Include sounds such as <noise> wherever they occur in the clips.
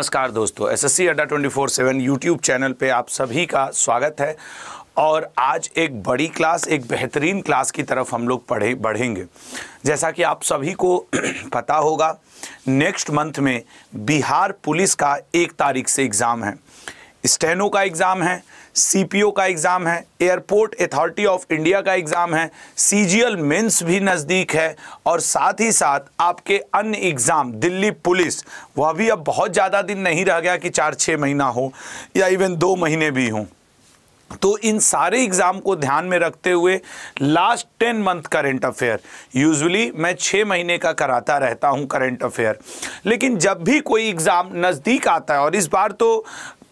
नमस्कार दोस्तों एसएससी अड्डा 24/7 यूट्यूब चैनल पे आप सभी का स्वागत है और आज एक बड़ी क्लास एक बेहतरीन क्लास की तरफ हम लोग पढ़े बढ़ेंगे जैसा कि आप सभी को <clears throat> पता होगा नेक्स्ट मंथ में बिहार पुलिस का एक तारीख से एग्ज़ाम है स्टेनो का एग्ज़ाम है सीपीओ का एग्ज़ाम है एयरपोर्ट अथॉरिटी ऑफ इंडिया का एग्ज़ाम है सीजीएल मेंस भी नज़दीक है और साथ ही साथ आपके अन्य एग्ज़ाम दिल्ली पुलिस वह भी अब बहुत ज़्यादा दिन नहीं रह गया कि चार छः महीना हो या इवन दो महीने भी हों तो इन सारे एग्ज़ाम को ध्यान में रखते हुए last ten month current affair usually मैं छः महीने का कराता रहता हूं करेंट अफेयर लेकिन जब भी कोई एग्ज़ाम नज़दीक आता है और इस बार तो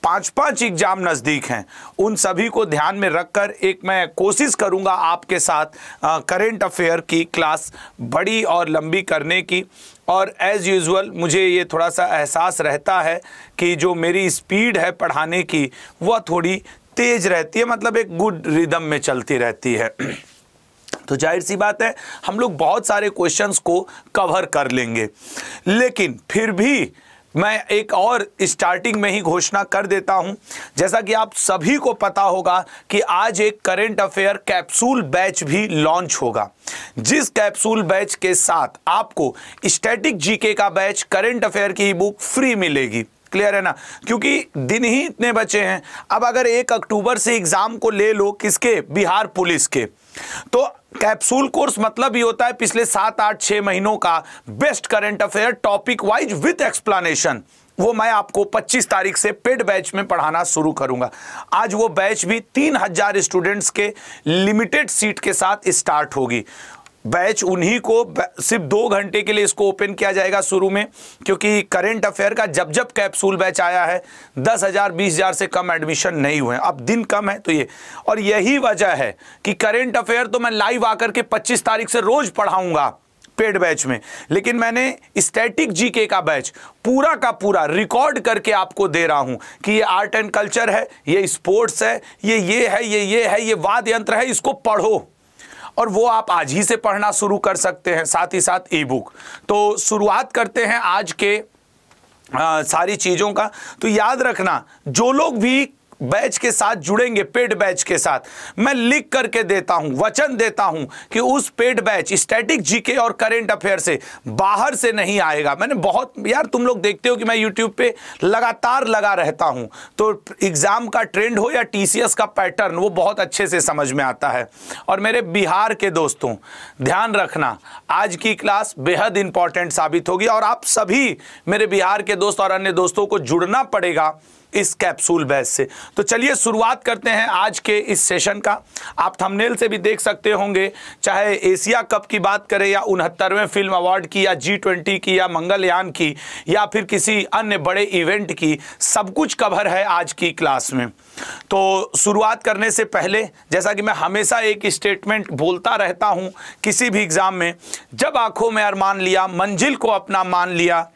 पांच पांच एग्जाम नज़दीक हैं उन सभी को ध्यान में रखकर एक मैं कोशिश करूंगा आपके साथ करेंट अफेयर की क्लास बड़ी और लंबी करने की और एज़ यूज़ुअल मुझे ये थोड़ा सा एहसास रहता है कि जो मेरी स्पीड है पढ़ाने की वह थोड़ी तेज़ रहती है मतलब एक गुड रिदम में चलती रहती है तो जाहिर सी बात है हम लोग बहुत सारे क्वेश्चंस को कवर कर लेंगे लेकिन फिर भी मैं एक और स्टार्टिंग में ही घोषणा कर देता हूं जैसा कि आप सभी को पता होगा कि आज एक करंट अफेयर कैप्सूल बैच भी लॉन्च होगा जिस कैप्सूल बैच के साथ आपको स्टैटिक जीके का बैच करंट अफेयर की बुक फ्री मिलेगी क्लियर है ना क्योंकि दिन ही इतने बचे हैं अब अगर एक अक्टूबर से एग्जाम को ले लो किसके बिहार पुलिस के तो कैप्सूल कोर्स मतलब ही होता है पिछले सात आठ छह महीनों का best current affair topic wise with explanation वो मैं आपको 25 तारीख से पेड बैच में पढ़ाना शुरू करूंगा आज वो बैच भी 3000 स्टूडेंट्स के लिमिटेड सीट के साथ स्टार्ट होगी बैच उन्हीं को सिर्फ दो घंटे के लिए इसको ओपन किया जाएगा शुरू में क्योंकि करंट अफेयर का जब जब कैप्सूल बैच आया है दस हज़ार बीस हज़ार से कम एडमिशन नहीं हुए अब दिन कम है तो ये और यही वजह है कि करंट अफेयर तो मैं लाइव आकर के पच्चीस तारीख से रोज़ पढ़ाऊंगा पेड बैच में लेकिन मैंने स्टैटिक जीके का बैच पूरा का पूरा रिकॉर्ड करके आपको दे रहा हूं कि ये आर्ट एंड कल्चर है ये स्पोर्ट्स है ये ये है ये ये है ये वाद्य यंत्र है इसको पढ़ो और वो आप आज ही से पढ़ना शुरू कर सकते हैं साथ ही साथ ई बुक तो शुरुआत करते हैं आज के आ, सारी चीज़ों का तो याद रखना जो लोग भी बैच के साथ जुड़ेंगे पेड बैच के साथ मैं लिख करके देता हूं वचन देता हूं कि उस पेड बैच स्टैटिक जीके और करेंट अफेयर से बाहर से नहीं आएगा मैंने बहुत यार तुम लोग देखते हो कि मैं यूट्यूब पे लगातार लगा रहता हूं तो एग्ज़ाम का ट्रेंड हो या टीसीएस का पैटर्न वो बहुत अच्छे से समझ में आता है और मेरे बिहार के दोस्तों ध्यान रखना आज की क्लास बेहद इंपॉर्टेंट साबित होगी और आप सभी मेरे बिहार के दोस्त और अन्य दोस्तों को जुड़ना पड़ेगा इस कैप्सूल बैच से तो चलिए शुरुआत करते हैं आज के इस सेशन का आप थंबनेल से भी देख सकते होंगे चाहे एशिया कप की बात करें या उनहत्तरवें फिल्म अवार्ड की या जी ट्वेंटी की या मंगलयान की या फिर किसी अन्य बड़े इवेंट की सब कुछ कवर है आज की क्लास में तो शुरुआत करने से पहले जैसा कि मैं हमेशा एक स्टेटमेंट बोलता रहता हूँ किसी भी एग्ज़ाम में जब आँखों में अरमान लिया मंजिल को अपना मान लिया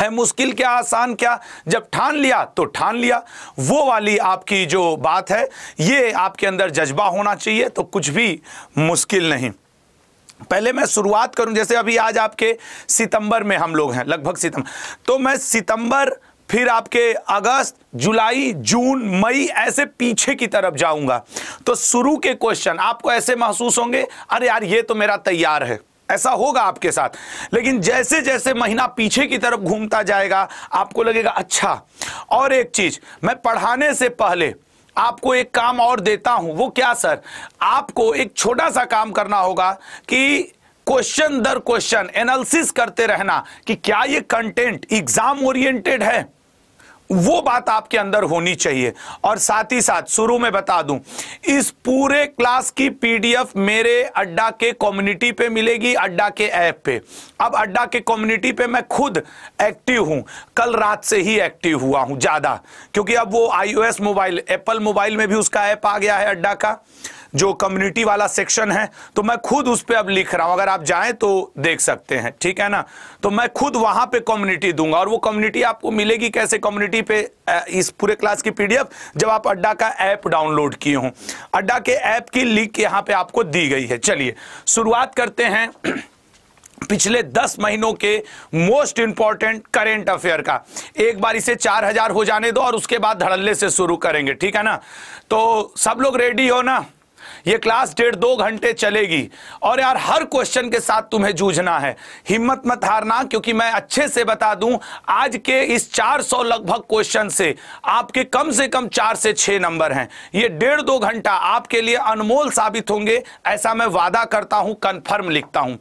है मुश्किल क्या आसान क्या जब ठान लिया तो ठान लिया वो वाली आपकी जो बात है ये आपके अंदर जज्बा होना चाहिए तो कुछ भी मुश्किल नहीं पहले मैं शुरुआत करूं जैसे अभी आज आपके सितंबर में हम लोग हैं लगभग सितंबर तो मैं सितंबर फिर आपके अगस्त जुलाई जून मई ऐसे पीछे की तरफ जाऊंगा तो शुरू के क्वेश्चन आपको ऐसे महसूस होंगे अरे यार ये तो मेरा तैयार है ऐसा होगा आपके साथ लेकिन जैसे जैसे महीना पीछे की तरफ घूमता जाएगा आपको लगेगा अच्छा और एक चीज मैं पढ़ाने से पहले आपको एक काम और देता हूं वो क्या सर आपको एक छोटा सा काम करना होगा कि क्वेश्चन दर क्वेश्चन एनालिसिस करते रहना कि क्या ये कंटेंट एग्जाम ओरिएंटेड है वो बात आपके अंदर होनी चाहिए और साथ ही साथ शुरू में बता दूं इस पूरे क्लास की पीडीएफ मेरे अड्डा के कम्युनिटी पे मिलेगी अड्डा के ऐप पे अब अड्डा के कम्युनिटी पे मैं खुद एक्टिव हूं कल रात से ही एक्टिव हुआ हूं ज्यादा क्योंकि अब वो आईओएस मोबाइल एप्पल मोबाइल में भी उसका ऐप आ गया है अड्डा का जो कम्युनिटी वाला सेक्शन है तो मैं खुद उस पर अब लिख रहा हूं अगर आप जाएं तो देख सकते हैं ठीक है ना तो मैं खुद वहां पे कम्युनिटी दूंगा और वो कम्युनिटी आपको मिलेगी कैसे कम्युनिटी पे इस पूरे क्लास की पीडीएफ जब आप अड्डा का ऐप डाउनलोड किए हों अड्डा के ऐप की लिंक यहाँ पे आपको दी गई है चलिए शुरुआत करते हैं <clears throat> पिछले दस महीनों के मोस्ट इंपॉर्टेंट करेंट अफेयर का एक बार इसे चार हजार हो जाने दो और उसके बाद धड़ल्ले से शुरू करेंगे ठीक है ना तो सब लोग रेडी हो ना ये क्लास डेढ़ दो घंटे चलेगी और यार हर क्वेश्चन के साथ तुम्हें जूझना है हिम्मत मत हारना क्योंकि मैं अच्छे से बता दूं आज के इस 400 लगभग क्वेश्चन से आपके कम से कम चार से छह नंबर हैं ये डेढ़ दो घंटा आपके लिए अनमोल साबित होंगे ऐसा मैं वादा करता हूं कन्फर्म लिखता हूं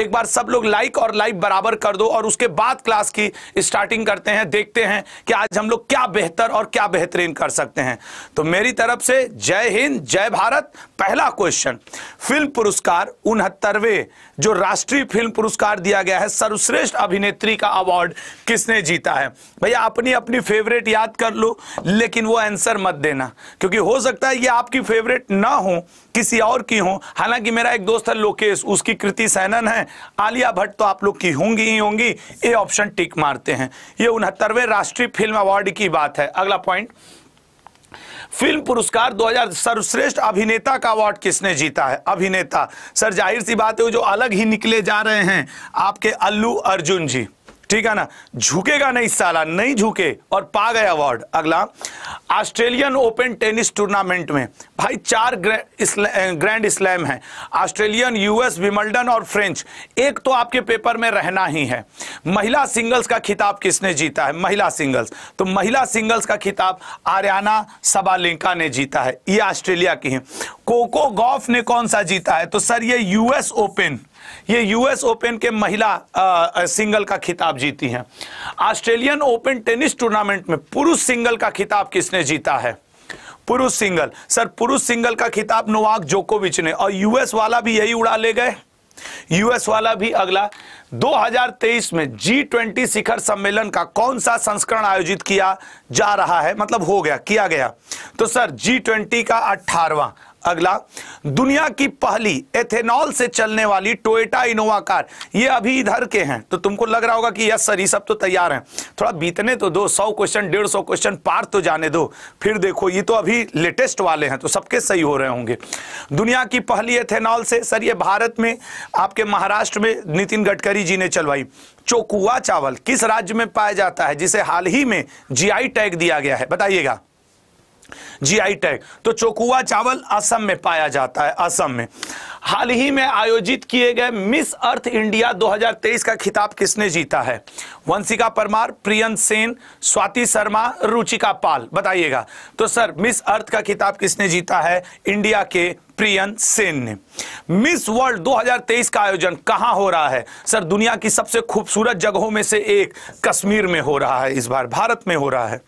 एक बार सब लोग लाइक और लाइक बराबर कर दो और उसके बाद क्लास की स्टार्टिंग करते हैं देखते हैं कि आज हम लोग क्या बेहतर और क्या बेहतरीन कर सकते हैं तो मेरी तरफ से जय हिंद जय भारत पहला क्वेश्चन फिल्म पुरस्कार उनहत्तरवे जो राष्ट्रीय फिल्म पुरस्कार दिया गया है सर्वश्रेष्ठ अभिनेत्री का अवार्ड किसने जीता है भैया अपनी अपनी फेवरेट याद कर लो लेकिन वो आंसर मत देना क्योंकि हो सकता है ये आपकी फेवरेट ना हो किसी और की हो हालांकि मेरा एक दोस्त है लोकेश उसकी कृति सैनन है आलिया भट्ट तो आप लोग की होंगी ही होंगी ये ऑप्शन टिक मारते हैं ये उनहत्तरवें राष्ट्रीय फिल्म अवार्ड की बात है अगला पॉइंट फिल्म पुरस्कार 2000 सर्वश्रेष्ठ अभिनेता का अवार्ड किसने जीता है अभिनेता सर जाहिर सी बात है जो अलग ही निकले जा रहे हैं आपके अल्लू अर्जुन जी ठीक है ना झुकेगा नहीं साला नहीं झुके और पा गए अवार्ड अगला ऑस्ट्रेलियन ओपन टेनिस टूर्नामेंट में भाई चार ग्रैंड स्लैम है ऑस्ट्रेलियन यूएस विमल्डन और फ्रेंच एक तो आपके पेपर में रहना ही है महिला सिंगल्स का खिताब किसने जीता है महिला सिंगल्स तो महिला सिंगल्स का खिताब आर्याना सबालिंका ने जीता है ये ऑस्ट्रेलिया की है कोको गॉफ ने कौन सा जीता है तो सर ये यूएस ओपन ये यूएस ओपन के महिला आ, सिंगल का खिताब जीती हैं ऑस्ट्रेलियन ओपन टेनिस टूर्नामेंट में पुरुष सिंगल का खिताब किसने जीता है पुरुष सिंगल सर पुरुष सिंगल का खिताब नोवाक जोकोविच ने और यूएस वाला भी यही उड़ा ले गए यूएस वाला भी अगला 2023 में जी ट्वेंटी शिखर सम्मेलन का कौन सा संस्करण आयोजित किया जा रहा है मतलब हो गया किया गया तो सर जी ट्वेंटी का अठारवा अगला दुनिया की पहली एथेनॉल से चलने वाली टोयोटा इनोवा कार ये अभी इधर के हैं तो तुमको लग रहा होगा कि यस सर ये सब तो तैयार हैं थोड़ा बीतने तो दो सौ क्वेश्चन डेढ़ सौ क्वेश्चन पार तो जाने दो फिर देखो ये तो अभी लेटेस्ट वाले हैं तो सबके सही हो रहे होंगे दुनिया की पहली एथेनॉल से सर ये भारत में आपके महाराष्ट्र में नितिन गडकरी जी ने चलवाई चोकुआ चावल किस राज्य में पाया जाता है जिसे हाल ही में जी टैग दिया गया है बताइएगा जीआई टैग तो चोकुआ चावल असम में पाया जाता है असम में हाल ही में आयोजित किए गए मिस अर्थ इंडिया 2023 का खिताब किसने जीता है वंशिका परमार प्रियंत सेन स्वाति शर्मा रुचिका पाल बताइएगा तो सर मिस अर्थ का खिताब किसने जीता है इंडिया के प्रियंत सेन ने मिस वर्ल्ड 2023 का आयोजन कहां हो रहा है सर दुनिया की सबसे खूबसूरत जगहों में से एक कश्मीर में हो रहा है इस बार भारत में हो रहा है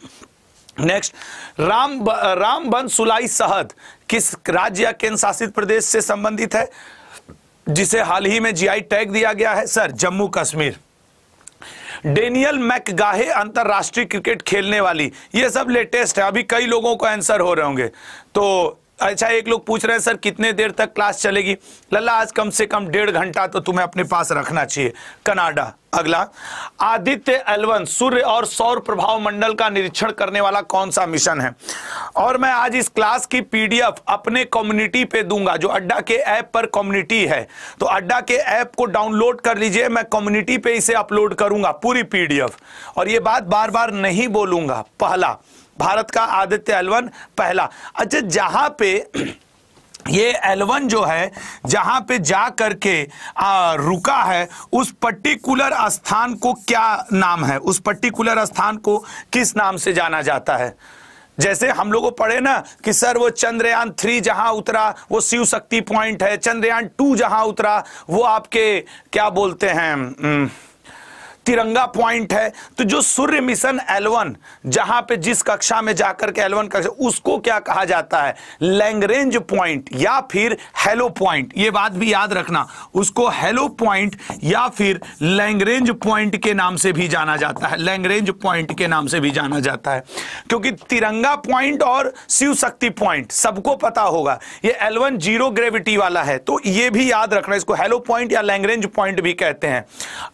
नेक्स्ट राम राम बन सुलाई सहद किस राज्य या केंद्र शासित प्रदेश से संबंधित है जिसे हाल ही में जीआई टैग दिया गया है sir Jammu Kashmir Daniel McGahey अंतर्राष्ट्रीय क्रिकेट खेलने वाली ये सब लेटेस्ट है अभी कई लोगों को आंसर हो रहे होंगे तो अच्छा एक लोग पूछ रहे हैं सर कितने देर तक क्लास चलेगी लल्ला आज कम से कम डेढ़ घंटा तो तुम्हें अपने पास रखना चाहिए कनाडा अगला आदित्य एलवन सूर्य और सौर प्रभाव मंडल का निरीक्षण करने वाला कौन सा मिशन है और मैं आज इस क्लास की पीडीएफ अपने कम्युनिटी पे दूंगा जो अड्डा के ऐप पर कम्युनिटी है तो अड्डा के ऐप को डाउनलोड कर लीजिए मैं कम्युनिटी पे इसे अपलोड करूंगा पूरी पीडीएफ और ये बात बार बार नहीं बोलूंगा पहला भारत का आदित्य एलवन पहला अच्छा जहां पे <clears throat> ये एलवन जो है जहां पे जा करके आ, रुका है उस पर्टिकुलर स्थान को क्या नाम है उस पर्टिकुलर स्थान को किस नाम से जाना जाता है जैसे हम लोगों पढ़े ना कि सर वो चंद्रयान थ्री जहां उतरा वो शिव शक्ति पॉइंट है चंद्रयान टू जहां उतरा वो आपके क्या बोलते हैं तिरंगा पॉइंट है तो जो सूर्य मिशन एलवन जहां पे जिस कक्षा में जाकर के एलवन कक्षा उसको क्या कहा जाता है लैंग्रेंज पॉइंट या फिर हेलो पॉइंट ये बात भी याद रखना उसको हेलो पॉइंट या फिर लैंग्रेंज पॉइंट के नाम से भी जाना जाता है लैंग्रेंज पॉइंट के नाम से भी जाना जाता है क्योंकि तिरंगा पॉइंट और शिव शक्ति पॉइंट सबको पता होगा ये एलवन जीरो ग्रेविटी वाला है तो ये भी याद रखना इसको हेलो पॉइंट या लैंग्रेंज पॉइंट भी कहते हैं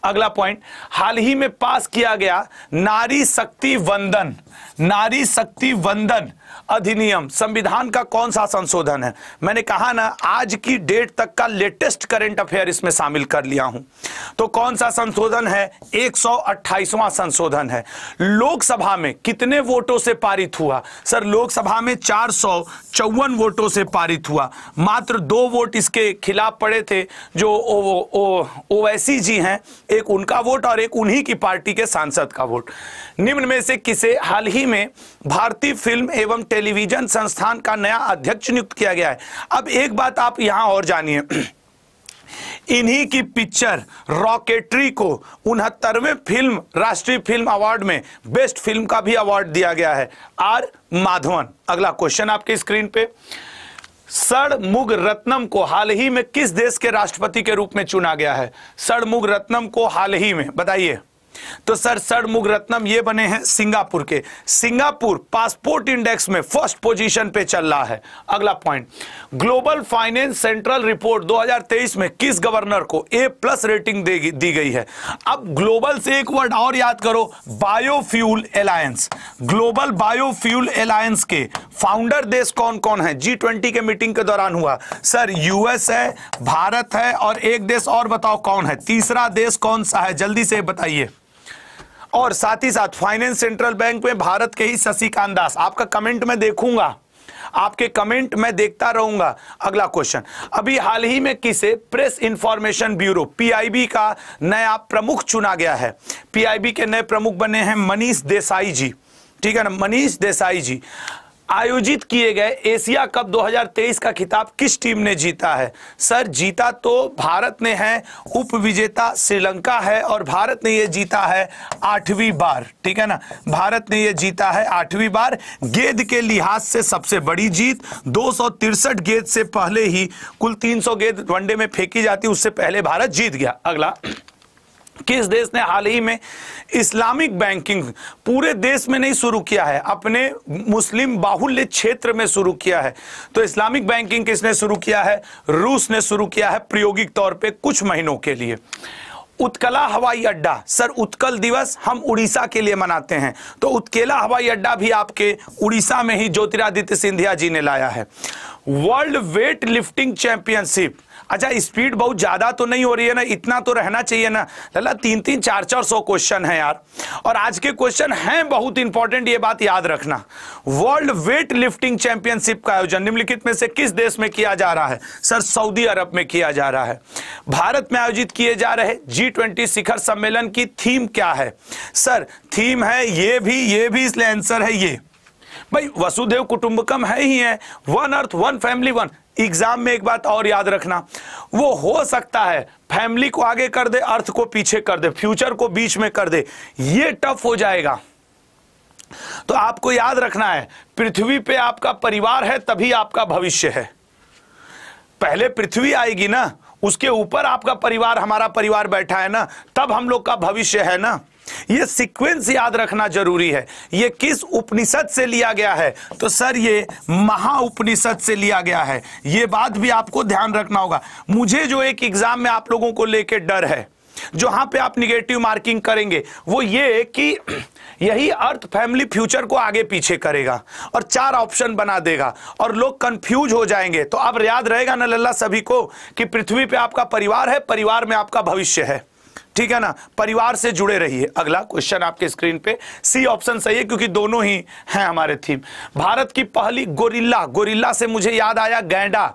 अगला पॉइंट हाल ही में पास किया गया नारी शक्ति वंदन नारी शक्ति वंदन अधिनियम संविधान का कौन सा संशोधन है मैंने कहा ना आज की डेट तक का लेटेस्ट करंट अफेयर इसमें शामिल कर लिया हूं तो कौन सा संशोधन है एक संशोधन है लोकसभा में कितने वोटों से पारित हुआ सर लोकसभा में चार वोटों से पारित हुआ मात्र दो वोट इसके खिलाफ पड़े थे जो ओवैसी जी हैं एक उनका वोट और एक उन्हीं की पार्टी के सांसद का वोट निम्न में से किसे हाल ही में भारतीय फिल्म एवं टेलीविजन संस्थान का नया अध्यक्ष नियुक्त किया गया है अब एक बात आप यहां और जानिए इन्हीं की पिक्चर रॉकेटरी को उनहत्तरवें फिल्म राष्ट्रीय फिल्म अवार्ड में बेस्ट फिल्म का भी अवार्ड दिया गया है आर माधवन अगला क्वेश्चन आपके स्क्रीन पे सड़मुग रत्नम को हाल ही में किस देश के राष्ट्रपति के रूप में चुना गया है सड़मुग रत्नम को हाल ही में बताइए तो सर षणमुख रत्नम ये बने हैं सिंगापुर के सिंगापुर पासपोर्ट इंडेक्स में फर्स्ट पोजीशन पे चल रहा है अगला point global finance central report 2023 में किस गवर्नर को ए प्लस रेटिंग दी गई है अब ग्लोबल से एक वर्ड और याद करो biofuel alliance global biofuel alliance के फाउंडर देश कौन कौन है जी ट्वेंटी के मीटिंग के दौरान हुआ सर यूएस है भारत है और एक देश और बताओ कौन है तीसरा देश कौन सा है जल्दी से बताइए और साथ ही साथ फाइनेंस सेंट्रल बैंक में भारत के ही शशिकांत दास आपका कमेंट में देखूंगा आपके कमेंट मैं देखता रहूंगा अगला क्वेश्चन अभी हाल ही में किसे प्रेस इंफॉर्मेशन ब्यूरो पीआईबी का नया प्रमुख चुना गया है पीआईबी के नए प्रमुख बने हैं मनीष देसाई जी ठीक है ना मनीष देसाई जी आयोजित किए गए एशिया कप 2023 का खिताब किस टीम ने जीता है सर जीता तो भारत ने है उप विजेता श्रीलंका है और भारत ने यह जीता है आठवीं बार ठीक है ना भारत ने यह जीता है आठवीं बार गेंद के लिहाज से सबसे बड़ी जीत दो गेंद से पहले ही कुल 300 गेंद वनडे में फेंकी जाती उससे पहले भारत जीत गया अगला किस देश ने हाल ही में इस्लामिक बैंकिंग पूरे देश में नहीं शुरू किया है अपने मुस्लिम बाहुल्य क्षेत्र में शुरू किया है तो इस्लामिक बैंकिंग किसने शुरू किया है रूस ने शुरू किया है प्रायोगिक तौर पे कुछ महीनों के लिए उत्कला हवाई अड्डा सर उत्कल दिवस हम उड़ीसा के लिए मनाते हैं तो उत्केला हवाई अड्डा भी आपके उड़ीसा में ही ज्योतिरादित्य सिंधिया जी ने लाया है वर्ल्ड वेट लिफ्टिंग चैंपियनशिप अच्छा स्पीड बहुत ज़्यादा तो नहीं हो रही है ना इतना तो रहना चाहिए ना लला तीन तीन चार चार सौ क्वेश्चन है यार और आज के क्वेश्चन हैं बहुत इंपॉर्टेंट ये बात याद रखना वर्ल्ड वेट लिफ्टिंग चैंपियनशिप का आयोजन निम्नलिखित में से किस देश में किया जा रहा है सर सऊदी अरब में किया जा रहा है भारत में आयोजित किए जा रहे जी ट्वेंटी शिखर सम्मेलन की थीम क्या है सर थीम है ये भी ये भी इसलिए आंसर है ये भाई वसुदेव कुटुंबकम है ही है one earth one family one exam में एक बात और याद रखना वो हो सकता है फैमिली को आगे कर दे अर्थ को पीछे कर दे फ्यूचर को बीच में कर दे ये टफ हो जाएगा तो आपको याद रखना है पृथ्वी पे आपका परिवार है तभी आपका भविष्य है पहले पृथ्वी आएगी ना उसके ऊपर आपका परिवार हमारा परिवार बैठा है ना तब हम लोग का भविष्य है ना ये सीक्वेंस याद रखना जरूरी है ये किस उपनिषद से लिया गया है तो सर ये महा उपनिषद से लिया गया है ये बात भी आपको ध्यान रखना होगा मुझे जो एक एग्जाम में आप लोगों को लेके डर है जहां पे आप निगेटिव मार्किंग करेंगे वो ये कि <clears throat> यही अर्थ फैमिली फ्यूचर को आगे पीछे करेगा और चार ऑप्शन बना देगा और लोग कंफ्यूज हो जाएंगे तो अब याद रहेगा न लल्ला सभी को कि पृथ्वी पे आपका परिवार है परिवार में आपका भविष्य है ठीक है ना परिवार से जुड़े रहिए अगला क्वेश्चन आपके स्क्रीन पे सी ऑप्शन सही है क्योंकि दोनों ही हैं हमारे थीम भारत की पहली गोरिल्ला गोरिल्ला से मुझे याद आया गैंडा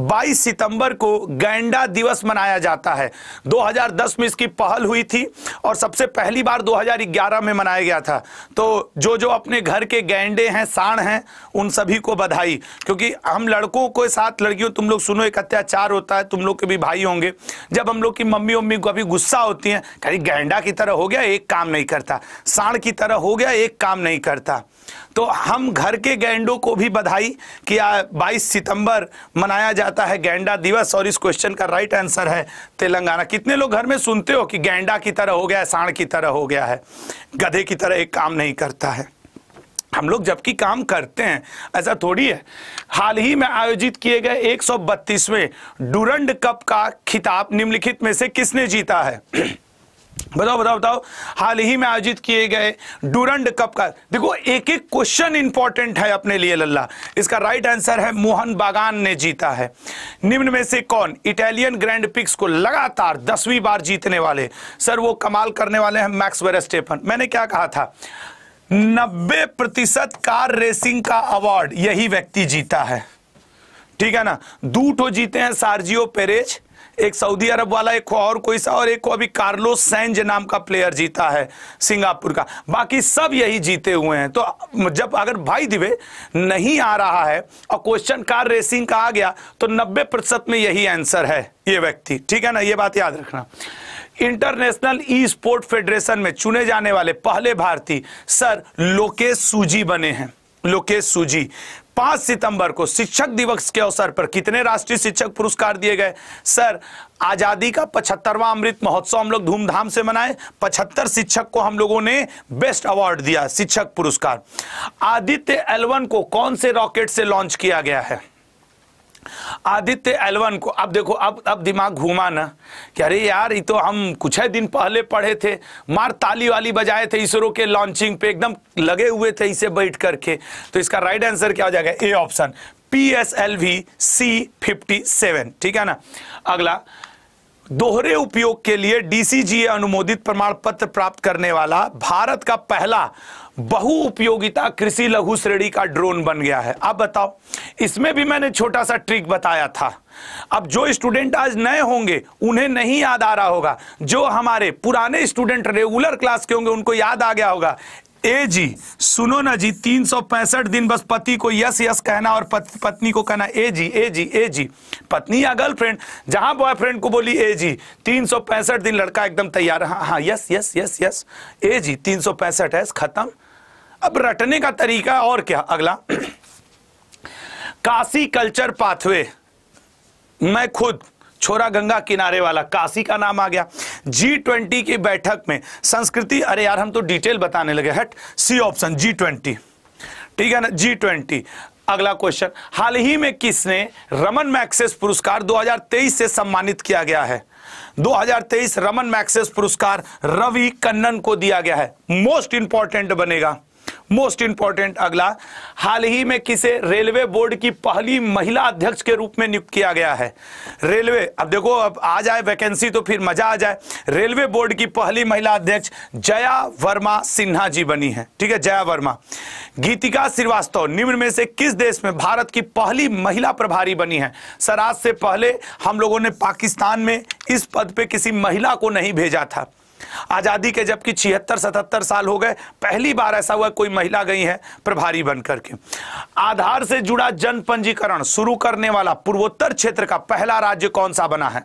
22 सितंबर को गैंडा दिवस मनाया जाता है 2010 में इसकी पहल हुई थी और सबसे पहली बार 2011 में मनाया गया था तो जो जो अपने घर के गैंडे हैं साण हैं उन सभी को बधाई क्योंकि हम लड़कों के साथ लड़कियों तुम लोग सुनो एक अत्याचार होता है तुम लोग के भी भाई होंगे जब हम लोग की मम्मी उम्मी अभी गुस्सा होती है कहीं गैंडा की तरह हो गया एक काम नहीं करता साण की तरह हो गया एक काम नहीं करता तो हम घर के गैंडों को भी बधाई कि 22 सितंबर मनाया जाता है गैंडा दिवस और इस क्वेश्चन का राइट आंसर है तेलंगाना कितने लोग घर में सुनते हो कि गैंडा की तरह हो गया है सांड की तरह हो गया है गधे की तरह एक काम नहीं करता है हम लोग जबकि काम करते हैं ऐसा थोड़ी है हाल ही में आयोजित किए गए एक डुरंड कप का खिताब निम्नलिखित में से किसने जीता है बताओ बताओ बताओ हाल ही में आयोजित किए गए डूरंड कप का देखो एक एक क्वेश्चन इंपॉर्टेंट है अपने लिए लल्ला इसका राइट आंसर है मोहन बागान ने जीता है निम्न में से कौन इटालियन ग्रैंड पिक्स को लगातार दसवीं बार जीतने वाले सर वो कमाल करने वाले हैं मैक्स वेरस्टेफन मैंने क्या कहा था नब्बे प्रतिशत कार रेसिंग का अवार्ड यही व्यक्ति जीता है ठीक है ना दू जीते हैं सार्जियो पेरेज एक सऊदी अरब वाला एक को और कोई सा और एक को अभी कार्लोस सैंज नाम का प्लेयर जीता है सिंगापुर का बाकी सब यही जीते हुए हैं तो जब अगर भाई दिवे नहीं आ रहा है और क्वेश्चन कार रेसिंग का आ गया तो नब्बे प्रतिशत में यही आंसर है ये व्यक्ति ठीक है ना ये बात याद रखना इंटरनेशनल ई स्पोर्ट फेडरेशन में चुने जाने वाले पहले भारतीय सर लोकेश सूजी बने हैं लोकेश सूजी पांच सितंबर को शिक्षक दिवस के अवसर पर कितने राष्ट्रीय शिक्षक पुरस्कार दिए गए सर आज़ादी का पचहत्तरवा अमृत महोत्सव हम लोग धूमधाम से मनाए पचहत्तर शिक्षक को हम लोगों ने बेस्ट अवार्ड दिया शिक्षक पुरस्कार आदित्य एलवन को कौन से रॉकेट से लॉन्च किया गया है आदित्य एलवन को अब देखो अब अब दिमाग घूमा ना कि अरे यार ये तो हम कुछ है दिन पहले पढ़े थे मार ताली वाली बजाए थे इसरो के लॉन्चिंग पे एकदम लगे हुए थे इसे बैठ करके तो इसका राइट आंसर क्या हो जाएगा A option P S L V C fifty seven ठीक है ना अगला दोहरे उपयोग के लिए डीसीजीए अनुमोदित प्रमाण पत्र प्राप्त करने वाला भारत का पहला बहु उपयोगिता कृषि लघु श्रेणी का ड्रोन बन गया है अब बताओ इसमें भी मैंने छोटा सा ट्रिक बताया था अब जो स्टूडेंट आज नए होंगे उन्हें नहीं याद आ रहा होगा जो हमारे पुराने स्टूडेंट रेगुलर क्लास के होंगे उनको याद आ गया होगा ए जी सुनो ना जी तीन सौ पैंसठ दिन बस पति को यस यस कहना और पत, पत्नी को कहना ए जी ए जी ए जी पत्नी या गर्लफ्रेंड जहां बॉयफ्रेंड को बोली ए जी तीन सौ पैंसठ दिन लड़का एकदम तैयार हाँ हाँ यस यस यस यस ए जी तीन सौ पैंसठ है खत्म अब रटने का तरीका और क्या अगला काशी कल्चर पाथवे मैं खुद छोरा गंगा किनारे वाला काशी का नाम आ गया जी ट्वेंटी की बैठक में संस्कृति अरे यार हम तो डिटेल बताने लगे हट सी ऑप्शन जी ट्वेंटी ठीक है ना जी ट्वेंटी अगला क्वेश्चन हाल ही में किसने रमन मैक्सेस पुरस्कार 2023 से सम्मानित किया गया है 2023 रमन मैक्सेस पुरस्कार रवि कन्नन को दिया गया है मोस्ट इंपॉर्टेंट बनेगा मोस्ट इंपॉर्टेंट अगला हाल ही में किसे रेलवे बोर्ड की पहली महिला अध्यक्ष के रूप में नियुक्त किया गया है रेलवे अब देखो अब आ जाए वैकेंसी तो फिर मजा आ जाए रेलवे बोर्ड की पहली महिला अध्यक्ष जया वर्मा सिन्हा जी बनी है ठीक है जया वर्मा गीतिका श्रीवास्तव निम्न में से किस देश में भारत की पहली महिला प्रभारी बनी है सर आज से पहले हम लोगों ने पाकिस्तान में इस पद पर किसी महिला को नहीं भेजा था आजादी के जबकि छिहत्तर सतहत्तर साल हो गए पहली बार ऐसा हुआ कोई महिला गई है प्रभारी बनकर के आधार से जुड़ा जन पंजीकरण शुरू करने वाला पूर्वोत्तर क्षेत्र का पहला राज्य कौन सा बना है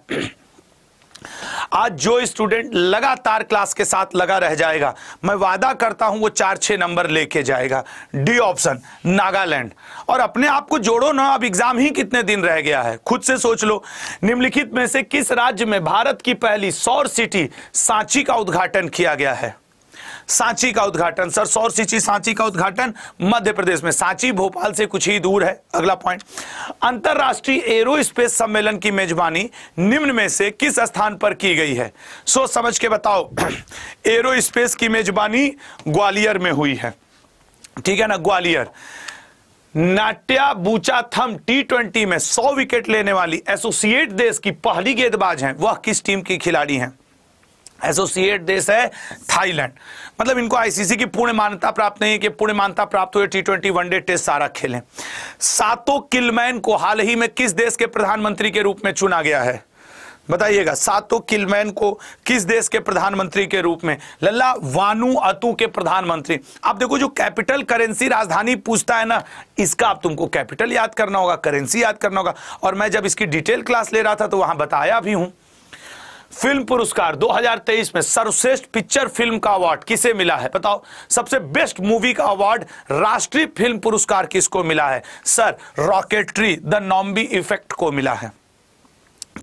आज जो स्टूडेंट लगातार क्लास के साथ लगा रह जाएगा मैं वादा करता हूं वो चार छह नंबर लेके जाएगा डी ऑप्शन नागालैंड और अपने आप को जोड़ो ना अब एग्जाम ही कितने दिन रह गया है खुद से सोच लो निम्नलिखित में से किस राज्य में भारत की पहली सौर सिटी सांची का उद्घाटन किया गया है सांची का उद्घाटन सर सौर सिंची सांची का उद्घाटन मध्य प्रदेश में सांची भोपाल से कुछ ही दूर है अगला पॉइंट अंतरराष्ट्रीय एरो स्पेस सम्मेलन की मेजबानी निम्न में से किस स्थान पर की गई है सोच समझ के बताओ <clears throat> एरो स्पेस की मेजबानी ग्वालियर में हुई है ठीक है ना ग्वालियर नाट्या बूचा थम टी ट्वेंटी में 100 विकेट लेने वाली एसोसिएट देश की पहली गेंदबाज हैं वह किस टीम की खिलाड़ी हैं एसोसिएट देश है थाईलैंड मतलब इनको आईसीसी की पूर्ण मान्यता प्राप्त नहीं है कि पूर्ण मान्यता प्राप्त हुए टी ट्वेंटी वनडे टेस्ट सारा खेलें सातो किलमैन को हाल ही में किस देश के प्रधानमंत्री के रूप में चुना गया है बताइएगा सातो किलमैन को किस देश के प्रधानमंत्री के रूप में लल्ला वानू अतु के प्रधानमंत्री आप देखो जो कैपिटल करेंसी राजधानी पूछता है ना इसका आप तुमको कैपिटल याद करना होगा करेंसी याद करना होगा और मैं जब इसकी डिटेल क्लास ले रहा था तो वहां बताया भी हूं फिल्म पुरस्कार 2023 में सर्वश्रेष्ठ पिक्चर फिल्म का अवार्ड किसे मिला है बताओ सबसे बेस्ट मूवी का अवार्ड राष्ट्रीय फिल्म पुरस्कार किसको मिला है sir Rocketry the Nambi effect को मिला है